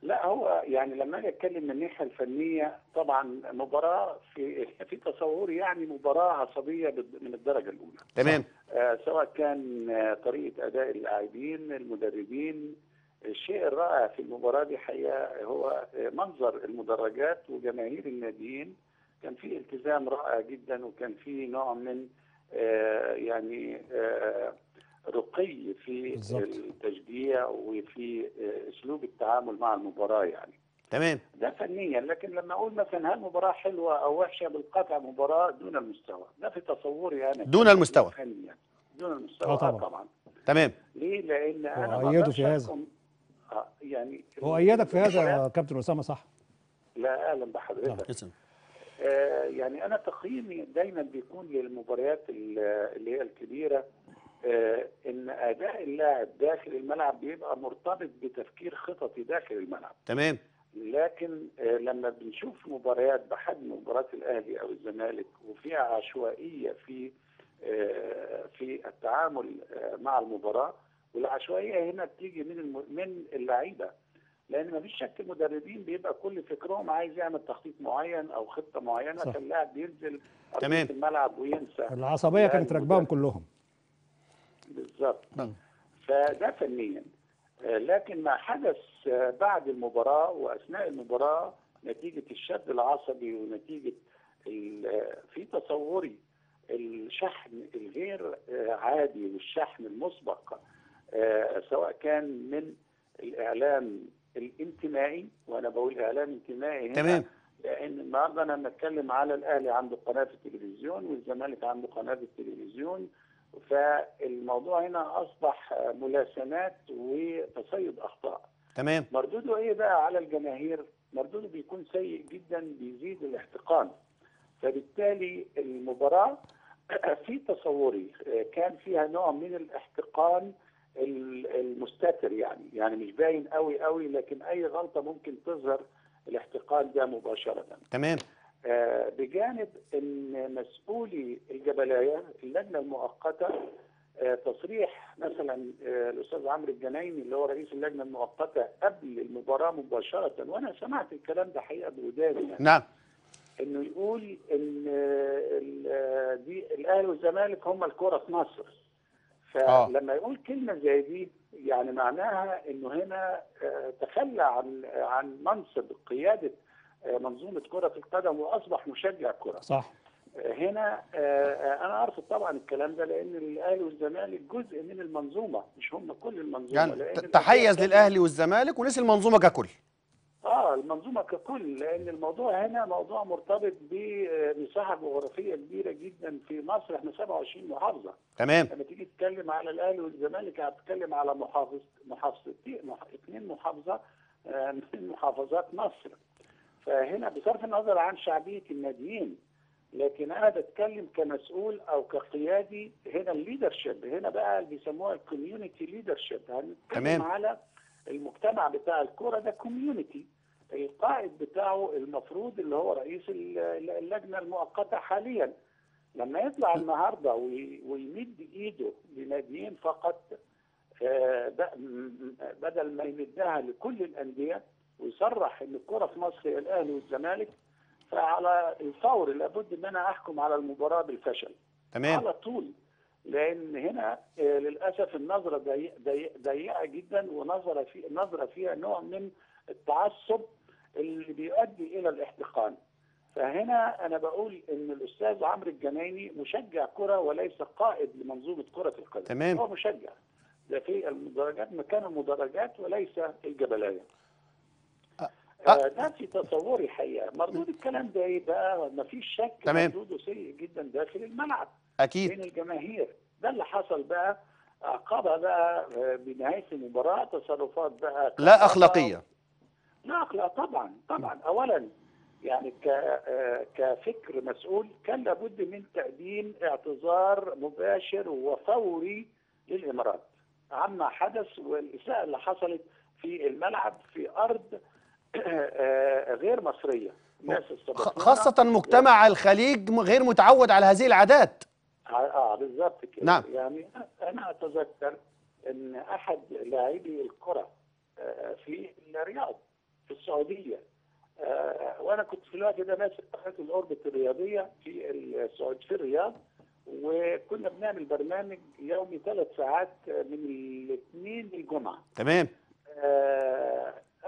لا هو يعني لما اجي اتكلم من الناحيه الفنيه طبعا مباراه في في تصوري يعني مباراه عصبيه من الدرجه الاولى تمام سواء كان طريقه اداء اللاعبين المدربين الشيء الرائع في المباراه دي حقيقه هو منظر المدرجات وجماهير الناديين كان في التزام رائع جدا وكان في نوع من آه، يعني آه، رقي في بالزبط. التشجيع وفي آه، اسلوب التعامل مع المباراه يعني تمام ده فنيا لكن لما اقول مثلا هل مباراه حلوه او وحشه بالقطع مباراه دون المستوى ده في تصوري انا دون المستوى فنيا دون المستوى طبعا. طبعا تمام ليه لان انا اؤيده في هذا يعني هو ايدك في هذا يا كابتن اسامه صح لا اهلا بحضرتك طيب، يعني انا تقييمي دايما بيكون للمباريات اللي هي الكبيره آه، ان اداء اللاعب داخل الملعب بيبقى مرتبط بتفكير خططي داخل الملعب تمام لكن آه، لما بنشوف مباريات بحجم مباراه الاهلي او الزمالك وفيها عشوائيه في آه، في التعامل مع المباراه والعشوائيه هنا بتيجي من من اللعيبه لان مفيش شك المدربين بيبقى كل فكرهم عايز يعمل تخطيط معين او خطه معينه عشان فاللاعب بينزل تمام الملعب وينسى العصبيه كانت يعني راكباهم كلهم بالظبط نعم. فده فنيا لكن ما حدث بعد المباراه واثناء المباراه نتيجه الشد العصبي ونتيجه في تصوري الشحن الغير عادي والشحن المسبق آه، سواء كان من الاعلام الانتمائي وانا بقول اعلان انتمائي هنا تمام لان النهارده انا بنتكلم على الاهلي عنده قناه في التلفزيون والزمالك عنده قناه في التلفزيون فالموضوع هنا اصبح ملاسمات وتصيد اخطاء تمام مردوده ايه بقى على الجماهير مردوده بيكون سيء جدا بيزيد الاحتقان فبالتالي المباراه في تصوري آه، كان فيها نوع من الاحتقان المستتر يعني يعني مش باين قوي قوي لكن اي غلطه ممكن تظهر الاحتقان ده مباشره تمام آه بجانب ان مسؤولي الجبلايه اللجنه المؤقته آه تصريح مثلا آه الاستاذ عمرو الجنايني اللي هو رئيس اللجنه المؤقته قبل المباراه مباشره وانا سمعت الكلام ده حقيقه بوداني يعني. نعم انه يقول ان آه، آه، دي الاهلي والزمالك هم الكره في مصر آه. فلما يقول كلمه زي دي يعني معناها انه هنا آه، تخلى عن عن منصب قياده آه، منظومه كره القدم واصبح مشجع كره. صح. هنا انا ارفض طبعا الكلام ده لان الاهلي والزمالك جزء من المنظومه مش هم كل المنظومه يعني تحيز للاهلي والزمالك ونسي المنظومه ككل. اه المنظومه ككل لان الموضوع هنا موضوع مرتبط بمساحه جغرافيه كبيره جدا في مصر احنا 27 محافظه تمام لما تيجي تتكلم على الاهلي والزمالك هتتكلم يعني على محافظ محافظتين اثنين محافظه آه، من محافظات مصر فهنا بصرف النظر عن شعبيه الناديين لكن انا بتكلم كمسؤول او كقيادي هنا الليدرشيب هنا بقى اللي بيسموها الكوميونتي ليدرشيب هنتكلم تمام. على المجتمع بتاع الكوره ده كوميونتي القائد بتاعه المفروض اللي هو رئيس اللجنه المؤقته حاليا لما يطلع النهارده ويمد ايده لناديين فقط آه، بدل ما يمدها لكل الانديه ويصرح ان الكره في مصر هي الاهلي والزمالك فعلى الفور لابد ان انا احكم على المباراه بالفشل تمام على طول لان هنا آه، للاسف النظره ضيقه ضيق ضيق جدا ونظره في نظره فيها نوع من التعصب اللي بيؤدي الى الاحتقان فهنا انا بقول ان الاستاذ عمرو الجنايني مشجع كره وليس قائد لمنظومه كره القدم تمام هو مشجع ده في المدرجات مكان المدرجات وليس الجبلايه آه ده في تصوري الحقيقه مردود الكلام ده ايه بقى مفيش شك تمام مردوده سيء جدا داخل الملعب اكيد بين الجماهير ده اللي حصل بقى عقبها بقى آه، بنهايه المباراه تصرفات بقى لا اخلاقيه آه، لا اخلاق طبعا طبعا اولا يعني آه، كفكر مسؤول كان لابد من تقديم اعتذار مباشر وفوري للامارات عما حدث والاساءه اللي حصلت في الملعب في ارض غير مصريه خاصه مجتمع الخليج غير متعود على هذه العادات اه, آه، بالظبط كده نعم. يعني انا اتذكر ان احد لاعبي الكره آه، في الرياض في السعوديه آه، وانا كنت في الوقت ده ماسك قناه الاوربت الرياضيه في السعود في الرياض وكنا بنعمل برنامج يومي ثلاث ساعات من الاثنين للجمعه تمام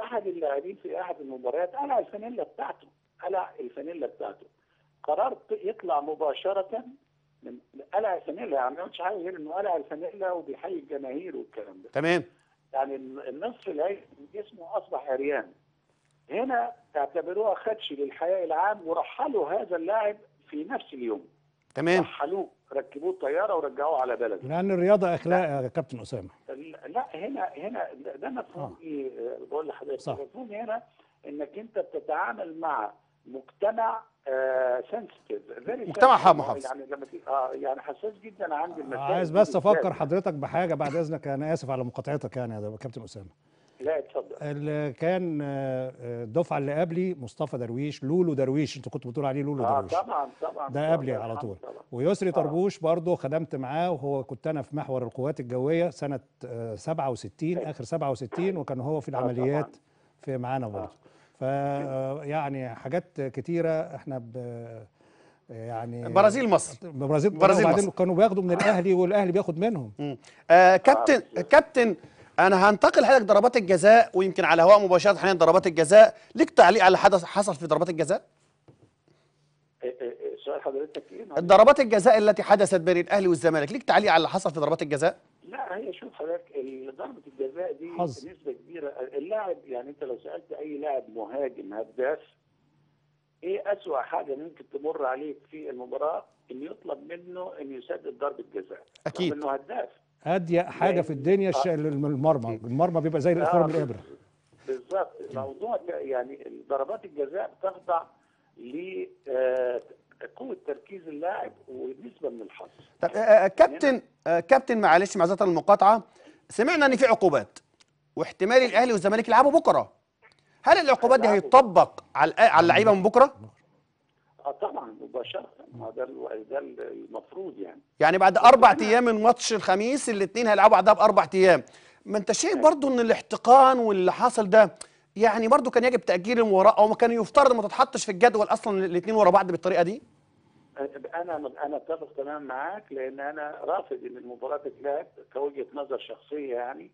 احد اللاعبين في احد المباريات قلع الفانيلا بتاعته قلع الفانيلا بتاعته قررت يطلع مباشره من قلع الفانيلا يعني ما بيعملش حاجه غير انه قلع الفانيلا وبيحيي الجماهير والكلام ده تمام يعني النصف العين جسمه اصبح عريان هنا اعتبروها خدش للحياء العام ورحلوا هذا اللاعب في نفس اليوم تمام رحلوه ركبوه الطياره ورجعوه على بلده لان الرياضه اخلاق يا كابتن اسامه لا هنا هنا ده مفهوم آه. ايه بقول لحضرتك مفهوم هنا انك انت بتتعامل مع مجتمع سنسيتيف آه، مجتمع محافظ يعني لما آه، يعني حساس جدا عندي المسائل عايز بس افكر حضرتك بحاجه بعد اذنك انا اسف على مقاطعتك يعني يا كابتن اسامه لا اتفضل اللي كان الدفعه آه، اللي قبلي مصطفى درويش لولو درويش انت كنت بتقول عليه لولو آه درويش طبعا طبعا ده قبلي على طول ويسري آه. طربوش برضه خدمت معاه وهو كنت انا في محور القوات الجويه سنه 67 اخر 67 وكان هو في العمليات في معانا برضه آه. فيعني حاجات كتيره احنا ب يعني برازيل مصر برازيل برازيل وبعدين كانوا بياخدوا من الاهلي والاهلي بياخد منهم آه كابتن آه، كابتن انا هنتقل حضرتك ضربات الجزاء ويمكن على هواء مباشره حاليا ضربات الجزاء ليك تعليق على حدث حصل في ضربات الجزاء إيه، إيه، إيه، سؤال حضرتك ايه ضربات الجزاء التي حدثت بين الاهلي والزمالك ليك تعليق على اللي حصل في ضربات الجزاء لا هي شوف حضرتك ضربه الجزاء دي حظ. نسبه كبيره اللاعب يعني انت لو سالت اي لاعب مهاجم هداف ايه اسوأ حاجه ممكن تمر عليك في المباراه ان يطلب منه ان يسدد ضربه جزاء اكيد انه هداف اضيق حاجه في الدنيا آه. المرمى المرمى بيبقى زي الاخره آه. الابره بالظبط موضوع يعني ضربات الجزاء بتخضع ل آه، قوه تركيز اللاعب ونسبه من الحظ طب آه, آه، كابتن آه كابتن معلش معذره المقاطعه سمعنا ان في عقوبات واحتمال الاهلي والزمالك يلعبوا بكره هل العقوبات دي هيطبق على على اللعيبه من بكره؟ اه طبعا مباشره ما ده ده المفروض يعني يعني بعد اربع ايام من ماتش الخميس الاثنين هيلعبوا بعدها باربع ايام ما انت شايف برضو ان الاحتقان واللي حصل ده يعني برضو كان يجب تاجيل المباراه او كان يفترض ما تتحطش في الجدول اصلا الاثنين ورا بعض بالطريقه دي انا انا اتفق تمام معاك لان انا رافض ان المباراه تتلعب كوجهه نظر شخصيه يعني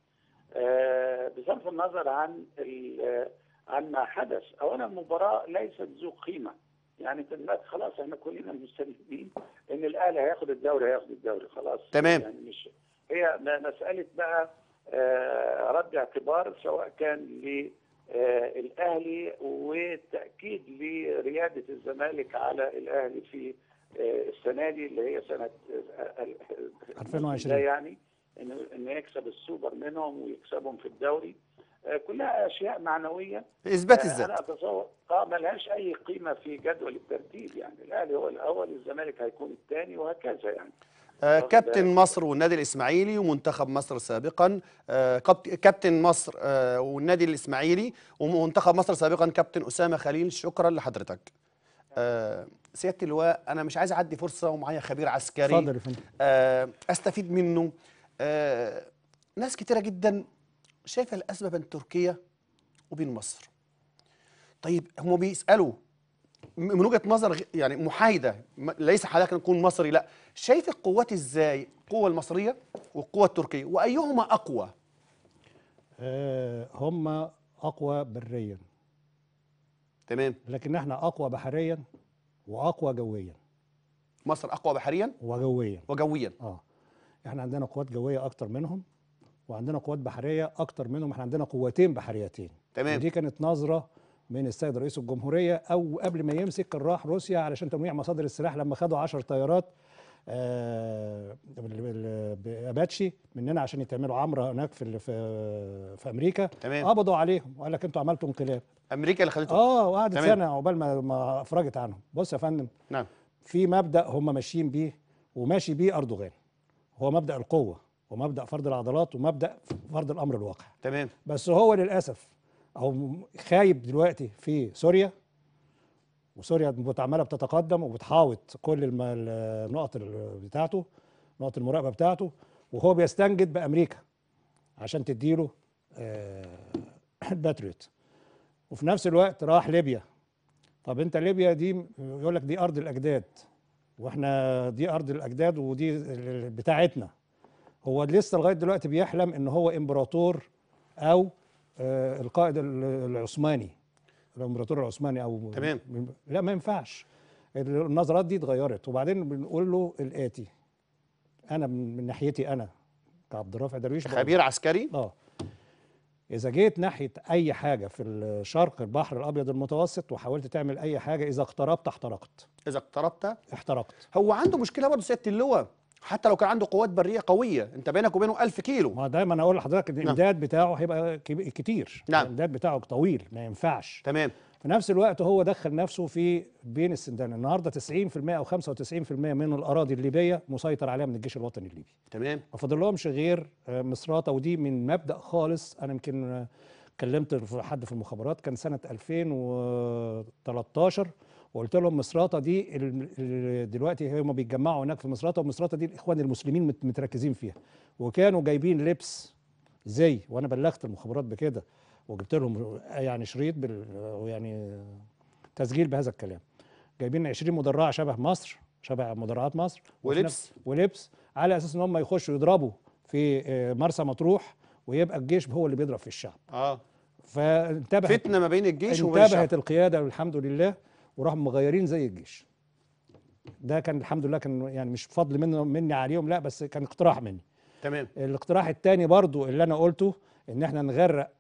آه، بصرف النظر عن آه، عن ما حدث اولا المباراه ليست ذو قيمه يعني خلاص احنا كلنا مستفيدين ان الاهلي هياخد الدوري هياخد الدوري خلاص تمام يعني مش هي مساله بقى آه، رد اعتبار سواء كان ل آه، الاهلي والتاكيد لرياده الزمالك على الاهلي في آه، السنه دي اللي هي سنه 2020 آه، يعني انه يكسب السوبر منهم ويكسبهم في الدوري كلها اشياء معنويه اثبات الذات انا اتصور اه لهاش اي قيمه في جدول الترتيب يعني الاهلي هو الاول الزمالك هيكون الثاني وهكذا يعني آه، كابتن مصر والنادي الاسماعيلي ومنتخب مصر سابقا آه، كابتن مصر آه، والنادي الاسماعيلي ومنتخب مصر سابقا كابتن اسامه خليل شكرا لحضرتك سياده اللواء انا مش عايز اعدي فرصه ومعايا خبير عسكري اتفضل يا فندم استفيد منه ناس كتيره جدا شايفه الاسباب بين تركيا وبين مصر طيب هم بيسالوا من وجهه نظر يعني محايده ليس حضرتك نكون مصري لا شايف القوات ازاي القوه المصريه والقوه التركيه وايهما اقوى أه هم اقوى بريا تمام لكن احنا اقوى بحريا واقوى جويا مصر اقوى بحريا وجويا وجويا اه احنا عندنا قوات جويه اكتر منهم وعندنا قوات بحريه اكتر منهم احنا عندنا قوتين بحريتين تمام ودي كانت نظره من السيد رئيس الجمهوريه او قبل ما يمسك راح روسيا علشان تنويع مصادر السلاح لما خدوا 10 طيارات آه، اباتشي مننا عشان يتعملوا عمره هناك في في امريكا تمام قبضوا عليهم وقال لك انتوا عملتوا انقلاب امريكا اللي خلتهم اه وقعدت سنه عقبال ما ما افرجت عنهم بص يا فندم نعم في مبدا هم ماشيين بيه وماشي بيه اردوغان هو مبدا القوه ومبدا فرض العضلات ومبدا فرض الامر الواقع تمام بس هو للاسف او خايب دلوقتي في سوريا وسوريا عماله بتتقدم وبتحاوط كل النقط بتاعته نقط المراقبه بتاعته وهو بيستنجد بامريكا عشان تديله الباتريوت آه، وفي نفس الوقت راح ليبيا طب انت ليبيا دي يقول لك دي ارض الاجداد واحنا دي ارض الاجداد ودي بتاعتنا هو لسه لغايه دلوقتي بيحلم ان هو امبراطور او آه، القائد العثماني الامبراطور العثماني او تمام لا ما ينفعش النظرات دي اتغيرت وبعدين بنقول له الاتي انا من ناحيتي انا كعبد الرافع درويش خبير عسكري اه اذا جيت ناحيه اي حاجه في الشرق البحر الابيض المتوسط وحاولت تعمل اي حاجه اذا اقتربت احترقت اذا اقتربت احترقت هو عنده مشكله برضه سياده اللواء حتى لو كان عنده قوات بريه قويه انت بينك وبينه 1000 كيلو ما دايما اقول لحضرتك ان نعم. الامداد نعم. بتاعه هيبقى كتير نعم الامداد بتاعه طويل ما ينفعش تمام في نفس الوقت هو دخل نفسه في بين السندان النهارده 90% او 95% من الاراضي الليبيه مسيطر عليها من الجيش الوطني الليبي تمام ما فاضل لهمش غير آه، مصراته ودي من مبدا خالص انا يمكن آه، كلمت حد في المخابرات كان سنه 2013 وقلت لهم مصراته دي دلوقتي هم بيتجمعوا هناك في مصراته ومصراته دي الاخوان المسلمين متركزين فيها وكانوا جايبين لبس زي وانا بلغت المخابرات بكده وجبت لهم يعني شريط بال يعني تسجيل بهذا الكلام جايبين 20 مدرعه شبه مصر شبه مدرعات مصر ولبس ولبس على اساس ان هم يخشوا يضربوا في آه، مرسى مطروح ويبقى الجيش هو اللي بيضرب في الشعب اه فانتبهت فتنه ما بين الجيش وبين الشعب انتبهت القياده والحمد لله وراحوا مغيرين زي الجيش ده كان الحمد لله كان يعني مش فضل منه مني عليهم لا بس كان اقتراح مني تمام الاقتراح الثاني برضو اللي انا قلته ان احنا نغرق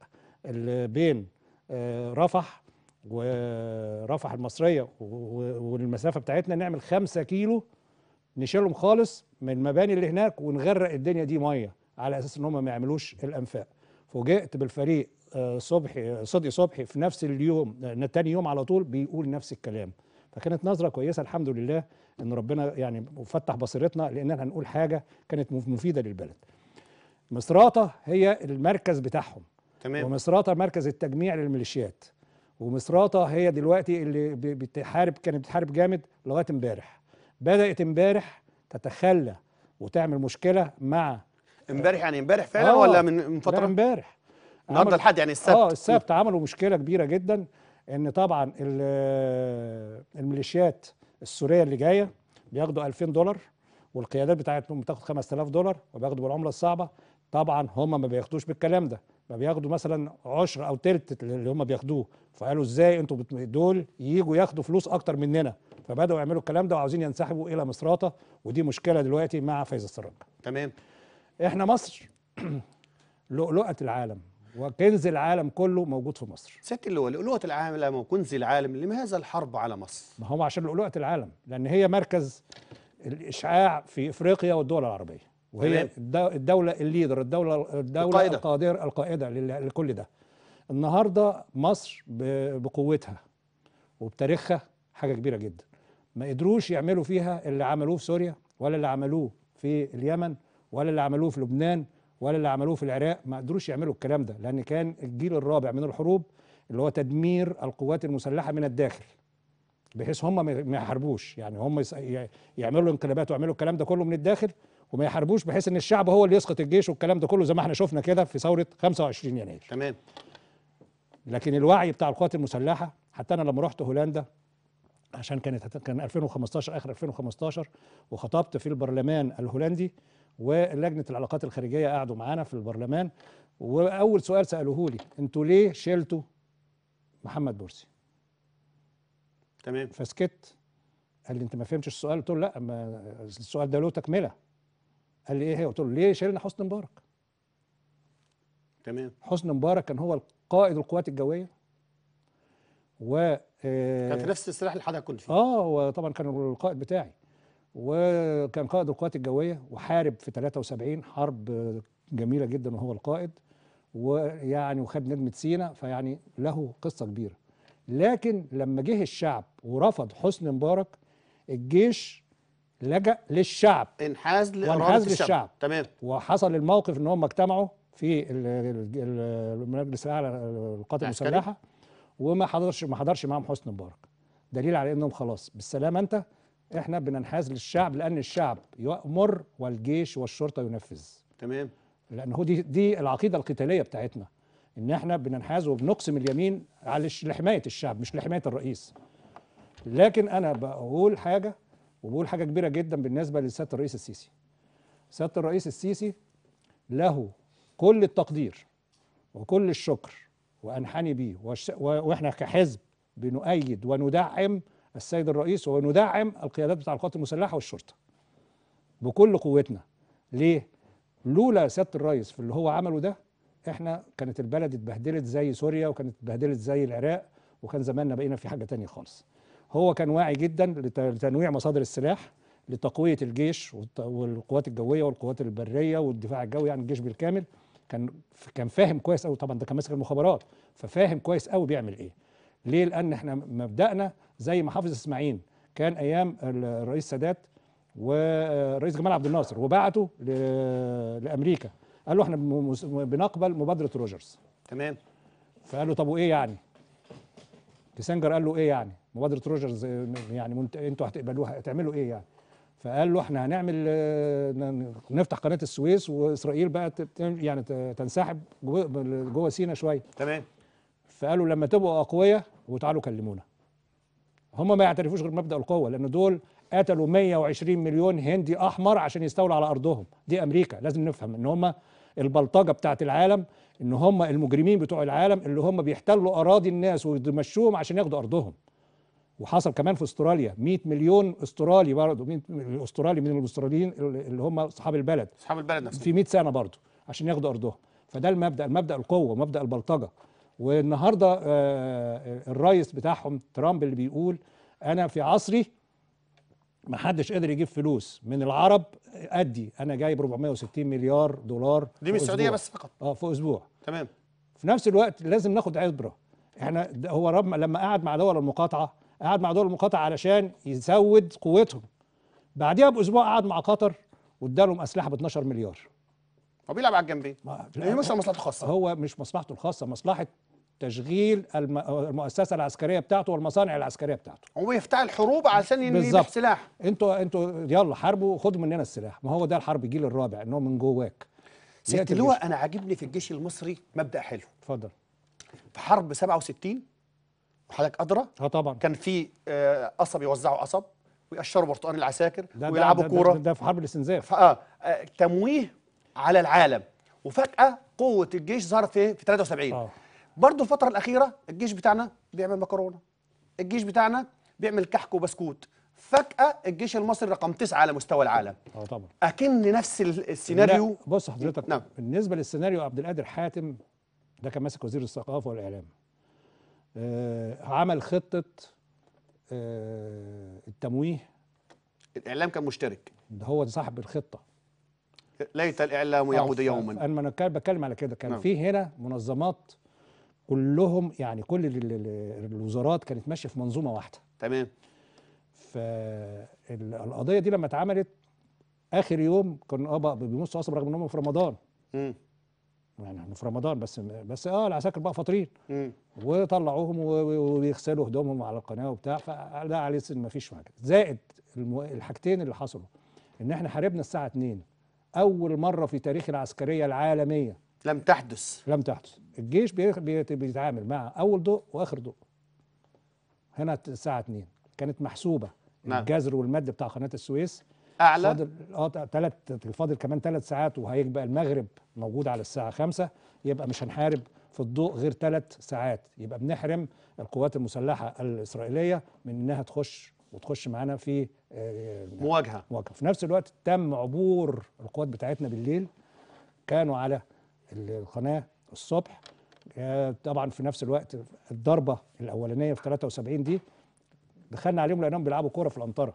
بين آه، رفح ورفح المصريه والمسافه بتاعتنا نعمل خمسة كيلو نشيلهم خالص من المباني اللي هناك ونغرق الدنيا دي ميه على اساس ان هم ما يعملوش الانفاق فوجئت بالفريق صبحي صدقي صبحي في نفس اليوم تاني يوم على طول بيقول نفس الكلام فكانت نظره كويسه الحمد لله ان ربنا يعني فتح بصيرتنا لان احنا هنقول حاجه كانت مفيده للبلد مصراته هي المركز بتاعهم تمام ومصراته مركز التجميع للميليشيات ومصراته هي دلوقتي اللي بتحارب كانت بتحارب جامد لغايه امبارح بدات امبارح تتخلى وتعمل مشكله مع امبارح يعني امبارح فعلا آه، ولا من فتره امبارح النهارده الحد يعني السبت اه السبت عملوا مشكله كبيره جدا ان طبعا آه، الميليشيات السوريه اللي جايه بياخدوا 2000 دولار والقيادات بتاعتهم بتاخد 5000 دولار وبياخدوا بالعمله الصعبه طبعا هم ما بياخدوش بالكلام ده ما بياخدوا مثلا عشر او تلت اللي هم بياخدوه فقالوا ازاي انتوا دول يجوا ياخدوا فلوس اكتر مننا فبداوا يعملوا الكلام ده وعاوزين ينسحبوا الى مصراته ودي مشكله دلوقتي مع فايز السراج تمام احنا مصر لؤلؤه العالم وكنز العالم كله موجود في مصر ست اللواء لؤلؤة العالم وكنز العالم لماذا الحرب على مصر؟ ما هو عشان لؤلؤة العالم لأن هي مركز الإشعاع في إفريقيا والدول العربية وهي الدولة الليدر الدولة الدولة القائدة القادر القائدة لكل ده النهاردة مصر بقوتها وبتاريخها حاجة كبيرة جدا ما قدروش يعملوا فيها اللي عملوه في سوريا ولا اللي عملوه في اليمن ولا اللي عملوه في لبنان ولا اللي عملوه في العراق ما قدروش يعملوا الكلام ده لأن كان الجيل الرابع من الحروب اللي هو تدمير القوات المسلحة من الداخل بحيث هم ما يحاربوش يعني هم يعملوا انقلابات ويعملوا الكلام ده كله من الداخل وما يحاربوش بحيث ان الشعب هو اللي يسقط الجيش والكلام ده كله زي ما احنا شفنا كده في ثوره 25 يناير تمام لكن الوعي بتاع القوات المسلحه حتى انا لما رحت هولندا عشان كانت كان 2015 اخر 2015 وخطبت في البرلمان الهولندي ولجنه العلاقات الخارجيه قعدوا معانا في البرلمان واول سؤال سالوه لي انتوا ليه شلتوا محمد بورسي تمام فسكت قال لي انت ما فهمتش السؤال قلت له لا ما السؤال ده له تكمله قال لي ايه هي قلت له ليه شلنا حسني مبارك تمام حسني مبارك كان هو قائد القوات الجويه و كانت آه، نفس السلاح اللي حضرتك كنت فيه اه هو طبعا كان القائد بتاعي وكان قائد القوات الجويه وحارب في 73 حرب جميله جدا وهو القائد ويعني وخد نجمه سينا فيعني له قصه كبيره لكن لما جه الشعب ورفض حسني مبارك الجيش لجأ للشعب انحاز لإرادة الشعب. تمام وحصل الموقف ان هم اجتمعوا في المجلس الاعلى للقوات المسلحه وما حضرش ما حضرش معاهم حسني مبارك دليل على انهم خلاص بالسلامه انت احنا بننحاز للشعب لان الشعب يامر والجيش والشرطه ينفذ تمام لان هو دي دي العقيده القتاليه بتاعتنا ان احنا بننحاز وبنقسم اليمين على لحمايه الشعب مش لحمايه الرئيس لكن انا بقول حاجه وبقول حاجه كبيره جدا بالنسبه لسياده الرئيس السيسي سياده الرئيس السيسي له كل التقدير وكل الشكر وأنحني به وإحنا كحزب بنؤيد وندعم السيد الرئيس وندعم القيادات بتاع القوات المسلحة والشرطة بكل قوتنا ليه؟ لولا سيادة الرئيس في اللي هو عمله ده احنا كانت البلد اتبهدلت زي سوريا وكانت اتبهدلت زي العراق وكان زماننا بقينا في حاجة تانية خالص هو كان واعي جدا لتنويع مصادر السلاح لتقويه الجيش والقوات الجويه والقوات البريه والدفاع الجوي يعني الجيش بالكامل كان كان فاهم كويس قوي طبعا ده كان ماسك المخابرات ففاهم كويس قوي بيعمل ايه ليه لان احنا مبدانا زي ما حافظ اسماعيل كان ايام الرئيس سادات والرئيس جمال عبد الناصر وبعته لامريكا قال له احنا بنقبل مبادره روجرز تمام فقال له طب وايه يعني كيسنجر قال له ايه يعني مبادره روجرز يعني انتوا هتقبلوها هتعملوا ايه يعني فقال له احنا هنعمل آه، نفتح قناه السويس واسرائيل بقى يعني تنسحب جوه سينا شويه تمام فقالوا لما تبقوا اقوياء وتعالوا كلمونا هم ما يعترفوش غير مبدا القوه لان دول قتلوا 120 مليون هندي احمر عشان يستولوا على ارضهم دي امريكا لازم نفهم ان هم البلطجه بتاعت العالم ان هم المجرمين بتوع العالم اللي هم بيحتلوا اراضي الناس ويمشوهم عشان ياخدوا ارضهم وحصل كمان في استراليا 100 مليون استرالي برضه 100 استرالي من الاستراليين اللي هم اصحاب البلد اصحاب البلد نفسهم في 100 سنه برضه عشان ياخدوا ارضهم فده المبدا مبدا القوه مبدا البلطجه والنهارده آه، الرئيس بتاعهم ترامب اللي بيقول انا في عصري ما حدش قدر يجيب فلوس من العرب ادي انا جايب 460 مليار دولار دي من السعوديه بس فقط اه في اسبوع تمام في نفس الوقت لازم ناخد عبره احنا هو رب لما قعد مع دول المقاطعه قعد مع دول المقاطعه علشان يزود قوتهم بعديها باسبوع قعد مع قطر وادالهم اسلحه ب 12 مليار هو بيلعب على الجنبين هي مش مصلحته الخاصه هو مش مصلحته الخاصه مصلحه تشغيل المؤسسه العسكريه بتاعته والمصانع العسكريه بتاعته هو يفتح الحروب علشان يجيب سلاح انتوا انتوا يلا حاربوا خدوا مننا السلاح ما هو ده الحرب الجيل الرابع ان هو من جواك سيادة اللواء انا عاجبني في الجيش المصري مبدا حلو اتفضل في حرب 67 حضرتك ادرى اه طبعا كان في آه، قصب يوزعوا قصب ويقشروا برتقان العساكر ويلعبوا كوره ده, ده, ده في حرب الاستنزاف اه تمويه على العالم وفجاه قوه الجيش ظهرت في في 73 آه. برضه الفتره الاخيره الجيش بتاعنا بيعمل مكرونه الجيش بتاعنا بيعمل كحك وبسكوت فجأة الجيش المصري رقم تسعة على مستوى العالم اه, آه، طبعا اكن نفس السيناريو بص حضرتك نعم. بالنسبة للسيناريو عبد القادر حاتم ده كان ماسك وزير الثقافة والإعلام آه، عمل خطه آه، التمويه الاعلام كان مشترك ده هو صاحب الخطه ليت الاعلام يعود يوما انا كان بتكلم على كده كان نعم. في هنا منظمات كلهم يعني كل الوزارات كانت ماشيه في منظومه واحده تمام فالقضيه دي لما اتعملت اخر يوم كانوا اه بيمصوا عصب رغم أنهم في رمضان امم يعني احنا في رمضان بس بس اه العساكر بقى فاطرين وطلعوهم وبيغسلوا هدومهم على القناه وبتاع فده عليه سن مفيش حاجه زائد الحاجتين اللي حصلوا ان احنا حاربنا الساعه 2 اول مره في تاريخ العسكريه العالميه لم تحدث لم تحدث الجيش بيتعامل مع اول ضوء واخر ضوء هنا الساعه 2 كانت محسوبه نعم. الجزر والمد بتاع قناه السويس اعلى فاضل اه ثلاث فاضل كمان ثلاث ساعات وهيبقى المغرب موجود على الساعه 5 يبقى مش هنحارب في الضوء غير ثلاث ساعات يبقى بنحرم القوات المسلحه الاسرائيليه من انها تخش وتخش معانا في آه، يعني مواجهه مواجهه في نفس الوقت تم عبور القوات بتاعتنا بالليل كانوا على القناه الصبح آه، طبعا في نفس الوقت الضربه الاولانيه في 73 دي دخلنا عليهم لانهم بيلعبوا كوره في الانطره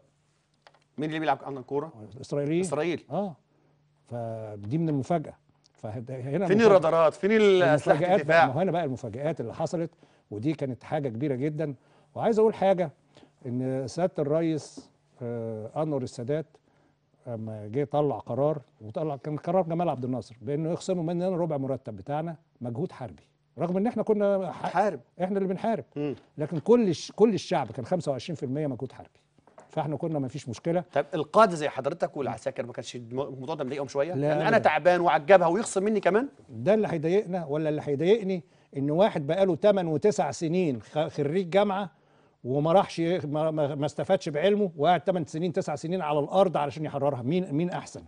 مين اللي بيلعب عندنا الكوره؟ الاسرائيليين اسرائيل اه فدي من المفاجاه فهنا فين الرادارات فين الاسلحه الدفاع ما هنا بقى المفاجات اللي حصلت ودي كانت حاجه كبيره جدا وعايز اقول حاجه ان سياده الرئيس آه، انور السادات لما جه طلع قرار وطلع كان قرار جمال عبد الناصر بانه يخصموا مننا ربع مرتب بتاعنا مجهود حربي رغم ان احنا كنا حارب احنا اللي بنحارب لكن كل كل الشعب كان 25% مجهود حربي فاحنا كنا ما فيش مشكله طب القاده زي حضرتك والعساكر ما كانش الموضوع ده مضايقهم شويه لا يعني انا تعبان وعجبها ويخصم مني كمان ده اللي هيضايقنا ولا اللي هيضايقني ان واحد بقاله 8 و9 سنين خريج جامعه وما راحش ما استفادش بعلمه وقعد 8 سنين 9 سنين على الارض علشان يحررها مين مين احسن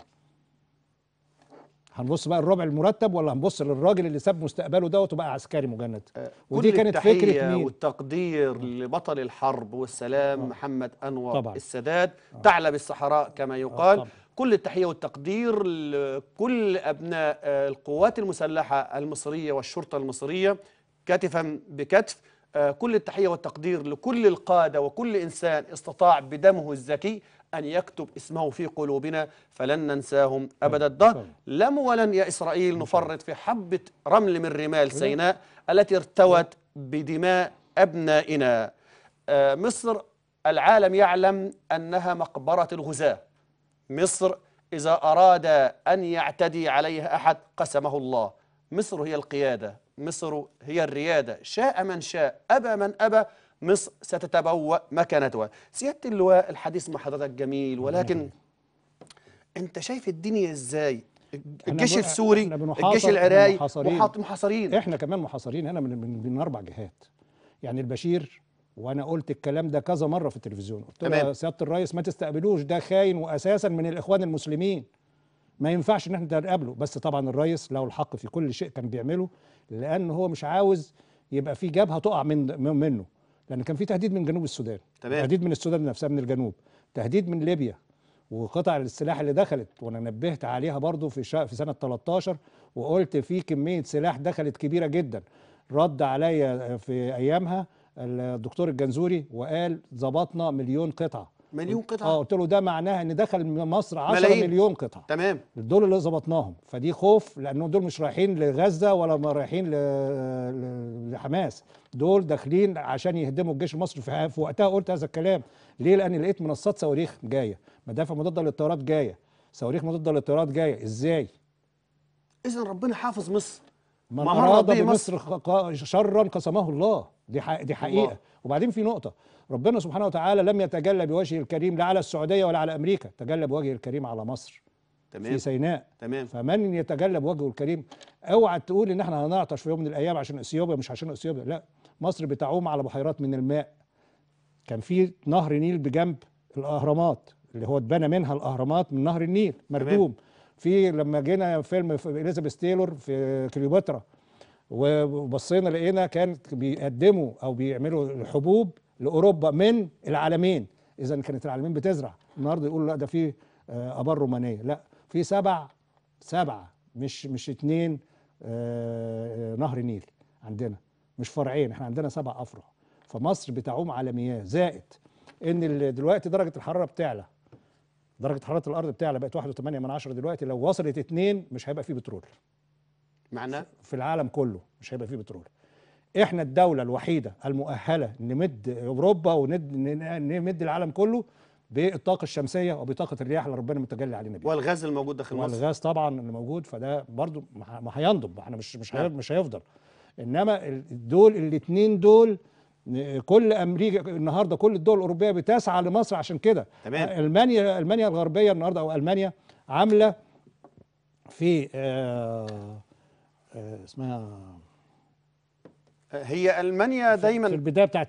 هنبص بقى الربع المرتب ولا هنبص للراجل اللي ساب مستقبله دوت وبقى عسكري مجند آه ودي كانت فكره مين والتقدير لبطل الحرب والسلام آه. محمد انور طبعا. السادات آه. ثعلب الصحراء كما آه، يقال آه كل التحيه والتقدير لكل ابناء آه، القوات المسلحه المصريه والشرطه المصريه كتفا بكتف آه، كل التحيه والتقدير لكل القاده وكل انسان استطاع بدمه الزكي أن يكتب اسمه في قلوبنا فلن ننساهم طيب، أبد الدهر طيب. لم ولن يا إسرائيل طيب. نفرط في حبة رمل من رمال سيناء التي ارتوت بدماء أبنائنا آه، مصر العالم يعلم أنها مقبرة الغزاة مصر إذا أراد أن يعتدي عليها أحد قسمه الله مصر هي القيادة مصر هي الريادة شاء من شاء أبى من أبى مصر ستتبوأ مكانتها سيادة اللواء الحديث مع حضرتك جميل ولكن انت شايف الدنيا ازاي الجيش السوري الجيش العراقي محاصرين. محاصرين احنا كمان محاصرين هنا من, من, من اربع جهات يعني البشير وانا قلت الكلام ده كذا مره في التلفزيون قلت له سياده الرئيس ما تستقبلوش ده خاين واساسا من الاخوان المسلمين ما ينفعش ان احنا نقابله بس طبعا الرئيس له الحق في كل شيء كان بيعمله لان هو مش عاوز يبقى في جبهه تقع من منه لان كان في تهديد من جنوب السودان تمام. تهديد من السودان نفسها من الجنوب تهديد من ليبيا وقطع السلاح اللي دخلت وانا نبهت عليها برضو في في سنه 13 وقلت في كميه سلاح دخلت كبيره جدا رد عليا في ايامها الدكتور الجنزوري وقال ظبطنا مليون قطعه مليون قطعه اه قلت له ده معناها ان دخل مصر 10 ملايين. مليون قطعه تمام دول اللي ظبطناهم فدي خوف لان دول مش رايحين لغزه ولا رايحين لحماس دول داخلين عشان يهدموا الجيش المصري في وقتها قلت هذا الكلام ليه لان لقيت منصات صواريخ جايه مدافع مضاده للطيارات جايه صواريخ مضاده للطيارات جايه ازاي اذا ربنا حافظ مصر من اراد بمصر شرا قسمه الله دي حقيقه, دي حقيقة. وبعدين في نقطة ربنا سبحانه وتعالى لم يتجلى بوجهه الكريم لا على السعودية ولا على أمريكا تجلى بوجهه الكريم على مصر تمام في سيناء تمام فمن يتجلى بوجهه الكريم اوعى تقول ان احنا هنعطش في يوم من الايام عشان اثيوبيا مش عشان اثيوبيا لا مصر بتعوم على بحيرات من الماء كان في نهر نيل بجنب الاهرامات اللي هو اتبنى منها الاهرامات من نهر النيل مردوم في لما جينا فيلم في اليزابيث تايلور في كليوباترا وبصينا لقينا كانت بيقدموا او بيعملوا الحبوب لاوروبا من العالمين اذا كانت العالمين بتزرع النهارده يقولوا لا ده في آه، ابار رومانيه لا في سبع سبعه مش مش اتنين آه، آه، نهر النيل عندنا مش فرعين احنا عندنا سبع افرع فمصر بتعوم على مياه زائد ان دلوقتي درجه الحراره بتعلى درجه حراره الارض بتعلى بقت 1.8 دلوقتي لو وصلت 2 مش هيبقى فيه بترول معناه في العالم كله مش هيبقى فيه بترول احنا الدوله الوحيده المؤهله نمد اوروبا ونمد العالم كله بالطاقه الشمسيه وبطاقه الرياح اللي ربنا متجلي علينا بيها والغاز الموجود داخل مصر والغاز طبعا اللي موجود فده برضو ما هينضب احنا مش مش نعم. مش هيفضل انما دول الاثنين دول كل امريكا النهارده كل الدول الاوروبيه بتسعى لمصر عشان كده تمام المانيا المانيا الغربيه النهارده او المانيا عامله في آه آه، اسمها آه، هي المانيا دايما في البدايه بتاعت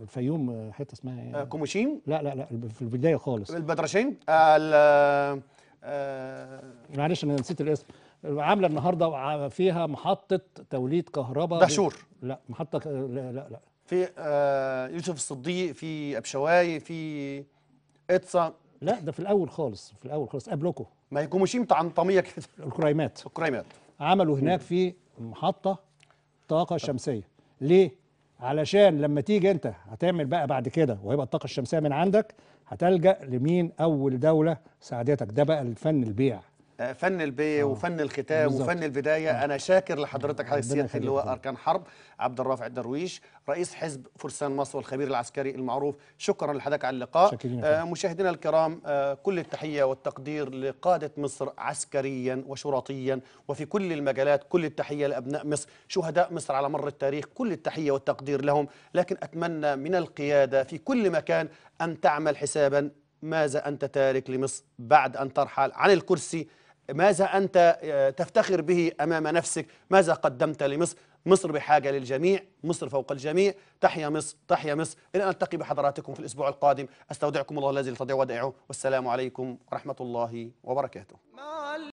الفيوم حته اسمها ايه كوموشيم لا لا لا في البدايه خالص البدرشين آه، معلش انا نسيت الاسم عامله النهارده فيها محطه توليد كهرباء دهشور لا محطه لا لا لا في يوسف الصديق في ابشواي في اتسا لا ده في الاول خالص في الاول خالص قبلكم ما يكونوش طمية كده الكريمات الكريمات عملوا هناك في محطه طاقه شمسيه ليه علشان لما تيجي انت هتعمل بقى بعد كده وهيبقى الطاقه الشمسيه من عندك هتلجا لمين اول دوله ساعدتك ده بقى الفن البيع فن البي آه، وفن الختام بالزبط. وفن البدايه أوه. انا شاكر لحضرتك حضرتك اللي اللواء اركان حرب عبد الرافع درويش رئيس حزب فرسان مصر والخبير العسكري المعروف شكرا لحضرتك على اللقاء آه مشاهدينا الكرام آه كل التحيه والتقدير لقاده مصر عسكريا وشرطيا وفي كل المجالات كل التحيه لابناء مصر شهداء مصر على مر التاريخ كل التحيه والتقدير لهم لكن اتمنى من القياده في كل مكان ان تعمل حسابا ماذا انت تارك لمصر بعد ان ترحل عن الكرسي ماذا أنت آه، تفتخر به أمام نفسك ماذا قدمت لمصر مصر بحاجة للجميع مصر فوق الجميع تحيا مصر تحيا مصر إلى أن ألتقي بحضراتكم في الأسبوع القادم أستودعكم الله الذي لا تضيع ودائعه والسلام عليكم ورحمة الله وبركاته